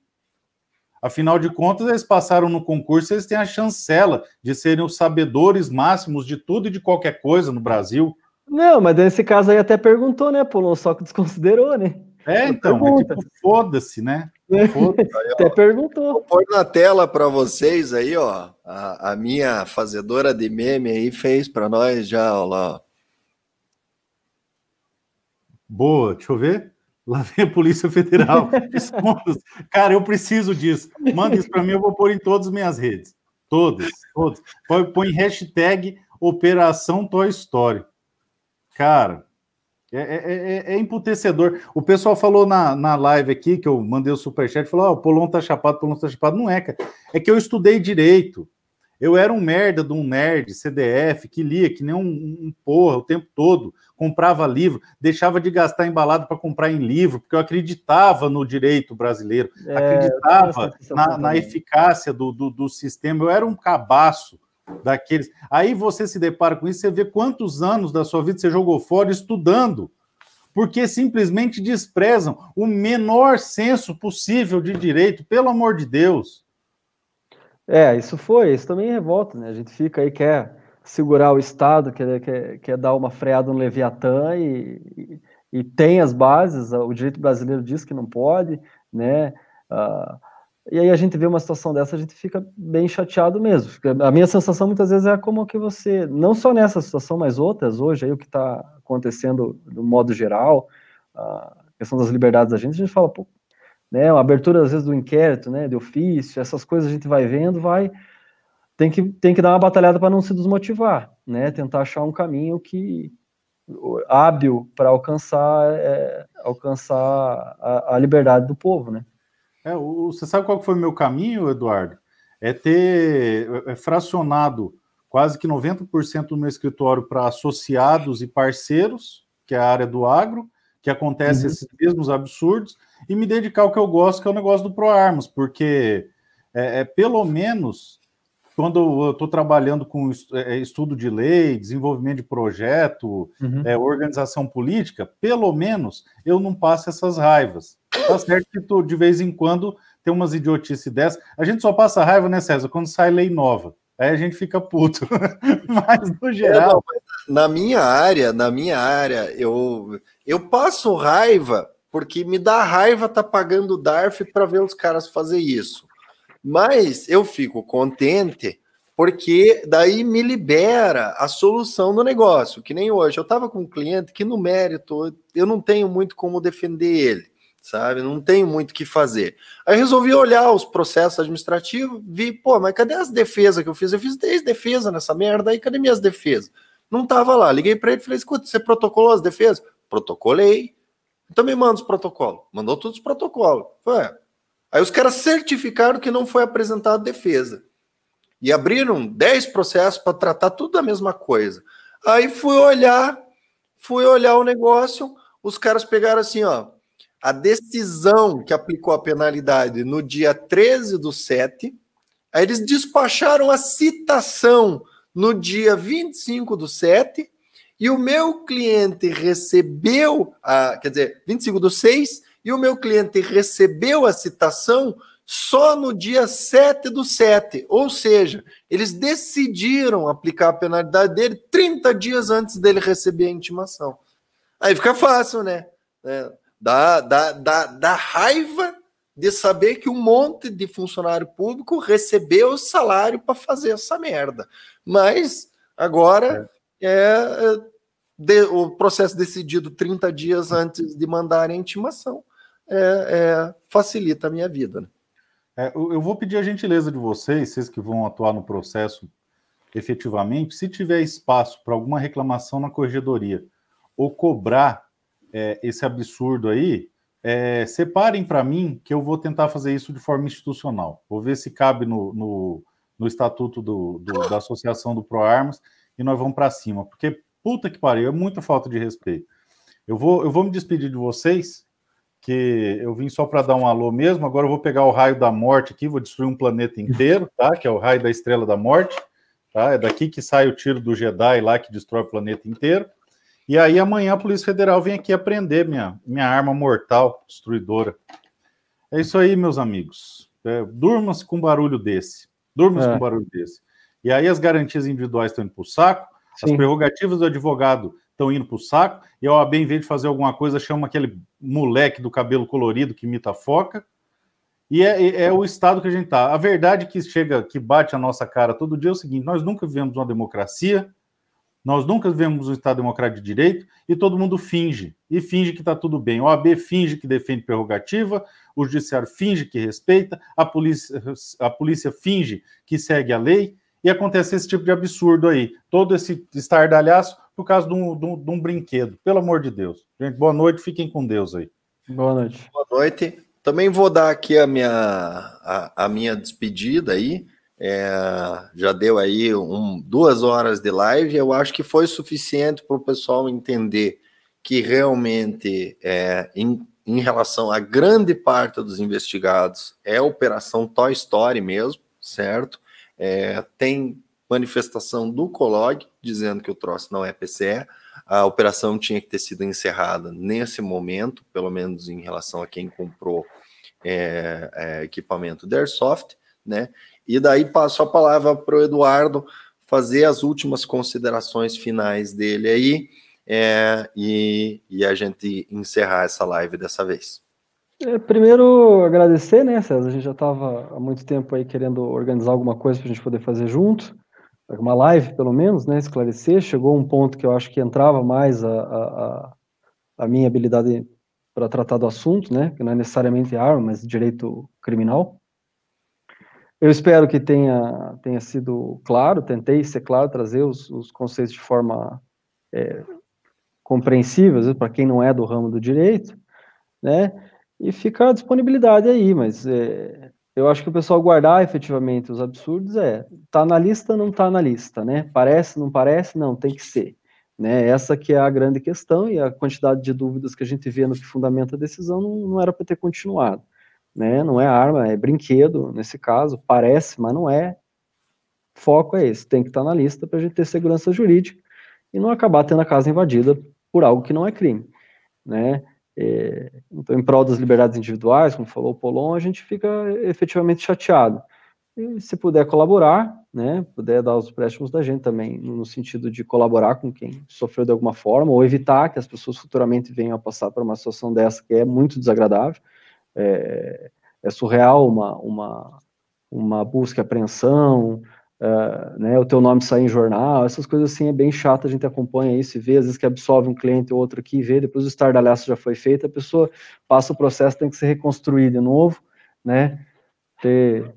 Afinal de contas, eles passaram no concurso, eles têm a chancela de serem os sabedores máximos de tudo e de qualquer coisa no Brasil.
Não, mas nesse caso aí até perguntou,
né, Polon, Só que desconsiderou, né? É, então, é tipo, foda-se, né? Aí, (laughs) Até ó, perguntou.
Vou na tela para vocês aí, ó. A, a, minha fazedora de meme aí fez para nós já, ó lá.
Boa, deixa eu ver. Lá vem a Polícia Federal. (laughs) Cara, eu preciso disso. Manda isso para mim, eu vou pôr em todas as minhas redes. Todas, todas. Põe, põe hashtag Operação Toy Story. Cara, é é, é, é, é, emputecedor. O pessoal falou na, na live aqui, que eu mandei o superchat, falou: ah, o Polon tá chapado, o Polon tá chapado. Não é, cara. É que eu estudei direito. Eu era um merda de um nerd, CDF, que lia que nem um, um porra o tempo todo, comprava livro, deixava de gastar embalado para comprar em livro, porque eu acreditava no direito brasileiro, é, acreditava na, na, eficácia do, do, do sistema. Eu era um cabaço daqueles. Aí você se depara com isso, você vê quantos anos da sua vida você jogou fora estudando, porque simplesmente desprezam o menor senso possível de direito, pelo amor de Deus. É, isso foi, isso também é revolta, né? A gente fica aí,
quer segurar o Estado, quer, quer, quer dar uma freada no Leviatã e, e, e tem as bases, o direito brasileiro diz que não pode, né? Uh, e aí a gente vê uma situação dessa, a gente fica bem chateado mesmo. A minha sensação muitas vezes é como que você, não só nessa situação, mas outras hoje, aí o que está acontecendo do modo geral, a questão das liberdades da gente, a gente fala, pô, né, abertura às vezes do inquérito, né, de ofício, essas coisas a gente vai vendo, vai tem que tem que dar uma batalhada para não se desmotivar, né, tentar achar um caminho que hábil para alcançar é, alcançar a, a liberdade do povo, né?
É, o, você sabe qual foi o meu caminho, Eduardo? É ter é, é fracionado quase que 90% do meu escritório para associados e parceiros, que é a área do agro, que acontece uhum. esses mesmos absurdos, e me dedicar ao que eu gosto, que é o negócio do ProArmos, porque é, é, pelo menos quando eu estou trabalhando com é, é, estudo de lei, desenvolvimento de projeto, uhum. é, organização política, pelo menos eu não passo essas raivas. Tá certo que tu, de vez em quando tem umas idiotices dessas. A gente só passa raiva, né, César, quando sai lei nova. Aí a gente fica puto. (laughs) mas no é, geral. não, na minha área, na minha área, eu,
eu passo raiva porque me dá raiva tá pagando o DARF para ver os caras fazer isso. Mas eu fico contente porque daí me libera a solução do negócio, que nem hoje. Eu estava com um cliente que, no mérito, eu não tenho muito como defender ele sabe? Não tem muito o que fazer. Aí resolvi olhar os processos administrativos, vi, pô, mas cadê as defesas que eu fiz? Eu fiz 10 defesas nessa merda aí, cadê minhas defesas? Não tava lá. Liguei para ele e falei: escuta, você protocolou as defesas? Protocolei. Então me manda os protocolos. Mandou todos os protocolos. Foi. Aí os caras certificaram que não foi apresentada defesa. E abriram 10 processos para tratar tudo da mesma coisa. Aí fui olhar, fui olhar o negócio, os caras pegaram assim, ó, a decisão que aplicou a penalidade no dia 13 do 7, aí eles despacharam a citação no dia 25 do 7, e o meu cliente recebeu, a, quer dizer, 25 do 6, e o meu cliente recebeu a citação só no dia 7 do 7. Ou seja, eles decidiram aplicar a penalidade dele 30 dias antes dele receber a intimação. Aí fica fácil, né? É da, da, da, da raiva de saber que um monte de funcionário público recebeu o salário para fazer essa merda. Mas agora é, é, é de, o processo decidido 30 dias antes de mandar a intimação
é, é,
facilita a minha vida. Né?
É, eu, eu vou pedir a gentileza de vocês, vocês que vão atuar no processo efetivamente, se tiver espaço para alguma reclamação na corregedoria ou cobrar é, esse absurdo aí, é, separem para mim que eu vou tentar fazer isso de forma institucional. Vou ver se cabe no, no, no estatuto do, do, da associação do ProArmas e nós vamos para cima, porque puta que pariu, é muita falta de respeito. Eu vou, eu vou me despedir de vocês, que eu vim só para dar um alô mesmo. Agora eu vou pegar o raio da morte aqui, vou destruir um planeta inteiro, tá? Que é o raio da estrela da morte, tá? É daqui que sai o tiro do Jedi lá que destrói o planeta inteiro. E aí amanhã a Polícia Federal vem aqui aprender minha, minha arma mortal, destruidora. É isso aí, meus amigos. É, Durma-se com um barulho desse. Durma-se é. com um barulho desse. E aí as garantias individuais estão indo para o saco, Sim. as prerrogativas do advogado estão indo para o saco, e a OAB, em vez de fazer alguma coisa, chama aquele moleque do cabelo colorido que imita a foca. E é, é, o estado que a gente está. A verdade que chega, que bate a nossa cara todo dia é o seguinte: nós nunca vivemos uma democracia, nós nunca vemos um Estado democrático de direito e todo mundo finge. E finge que está tudo bem. O AB finge que defende prerrogativa, o judiciário finge que respeita, a polícia, a polícia finge que segue a lei. E acontece esse tipo de absurdo aí. Todo esse estardalhaço por causa de um, de um, de um brinquedo. Pelo amor de Deus. Gente, boa noite. Fiquem com Deus aí. Boa noite.
Boa noite. Também vou dar aqui a minha, a, a minha despedida aí. É, já deu aí um, duas horas de live, eu acho que foi suficiente para o pessoal entender que realmente, é, em, em relação a grande parte dos investigados, é operação Toy Story mesmo, certo? É, tem manifestação do COLOG dizendo que o troço não é PCE. A operação tinha que ter sido encerrada nesse momento, pelo menos em relação a quem comprou é, é, equipamento da Airsoft, né? E daí passo a palavra para o Eduardo fazer as últimas considerações finais dele aí é, e, e, a gente encerrar essa live dessa vez.
É, primeiro, agradecer, né, César? A gente já estava há muito tempo aí querendo organizar alguma coisa para a gente poder fazer junto, uma live pelo menos, né? Esclarecer. Chegou um ponto que eu acho que entrava mais a, a, a minha habilidade para tratar do assunto, né? Que não é necessariamente arma, mas direito criminal. Eu espero que tenha, tenha sido claro, tentei ser claro, trazer os, os conceitos de forma é, compreensível, para quem não é do ramo do direito, né? E fica a disponibilidade aí, mas é, eu acho que o pessoal guardar efetivamente os absurdos é, tá na lista, não tá na lista, né? Parece, não parece, não, tem que ser. Né? Essa que é a grande questão e a quantidade de dúvidas que a gente vê no que fundamenta a decisão não, não era para ter continuado né? Não é arma, é brinquedo, nesse caso, parece, mas não é. Foco é esse, tem que estar na lista para a gente ter segurança jurídica e não acabar tendo a casa invadida por algo que não é crime, né? É, então, em prol das liberdades individuais, como falou o Polon, a gente fica eh, efetivamente chateado. E se puder colaborar, né, puder dar os préstimos da gente também, no sentido de colaborar com quem sofreu de alguma forma, ou evitar que as pessoas futuramente venham a passar por uma situação dessa que é muito desagradável, é, é surreal uma, uma, uma busca e apreensão, é, né, o teu nome sair em jornal, essas coisas assim é bem chato, a gente acompanha isso e vê, às vezes que absolve um cliente ou outro aqui, vê, depois o estardalhaço já foi feito, a pessoa passa o processo, tem que se reconstruir de novo, né, ter,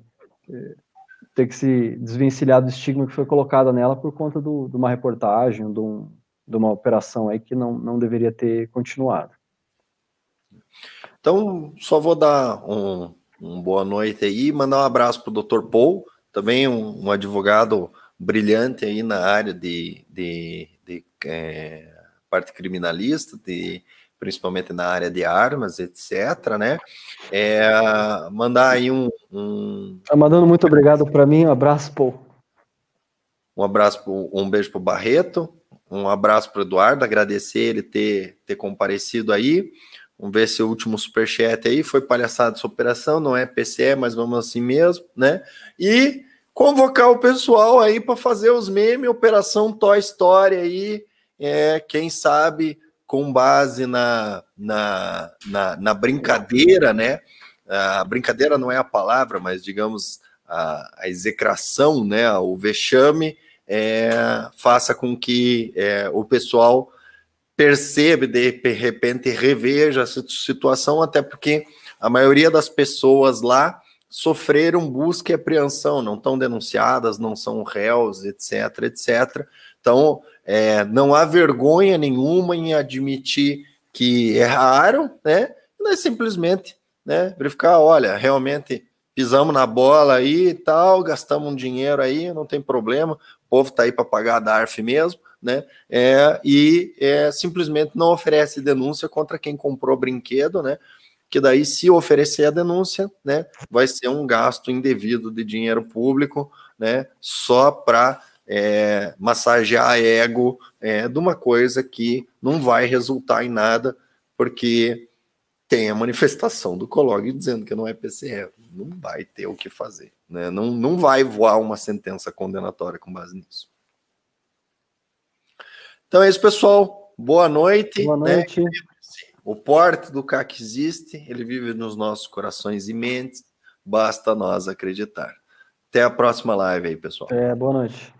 ter que se desvencilhar do estigma que foi colocado nela por conta do, de uma reportagem, de, um, de uma operação aí que não, não deveria ter continuado.
Então, só vou dar um, um boa noite aí, mandar um abraço para o Dr. Paul, também um, um, advogado brilhante aí na área de, de, de é, parte criminalista, de, principalmente na área de armas, etc. Né? É, mandar aí um,
um. Tá mandando muito obrigado para mim, um abraço, Paul.
Um abraço, um beijo para o Barreto, um abraço para o Eduardo, agradecer ele ter, ter comparecido aí. Vamos ver se o último superchat aí foi palhaçada essa operação, não é PCE, mas vamos assim mesmo, né? E convocar o pessoal aí para fazer os memes, operação Toy Story aí, é, quem sabe com base na, na, na, na brincadeira, né? A brincadeira não é a palavra, mas digamos a, a execração, né? O vexame, é, faça com que é, o pessoal perceba, de repente reveja a situação, até porque a maioria das pessoas lá sofreram busca e apreensão, não estão denunciadas, não são réus, etc, etc. Então, é, não há vergonha nenhuma em admitir que erraram, né? E é simplesmente né, verificar, olha, realmente pisamos na bola aí e tal, gastamos um dinheiro aí, não tem problema, o povo está aí para pagar a DARF mesmo, né? É, e é, simplesmente não oferece denúncia contra quem comprou brinquedo, né? Que daí, se oferecer a denúncia, né, vai ser um gasto indevido de dinheiro público, né? Só para é, massagear ego é, de uma coisa que não vai resultar em nada, porque tem a manifestação do Colog dizendo que não é PCE. Não vai ter o que fazer. Né? Não, não vai voar uma sentença condenatória com base nisso. Então é isso, pessoal. Boa noite. Boa né? noite. Né? O porte do CAC existe, ele vive nos nossos corações e mentes, basta
nós acreditar. Até a próxima live aí, pessoal. É,
boa noite.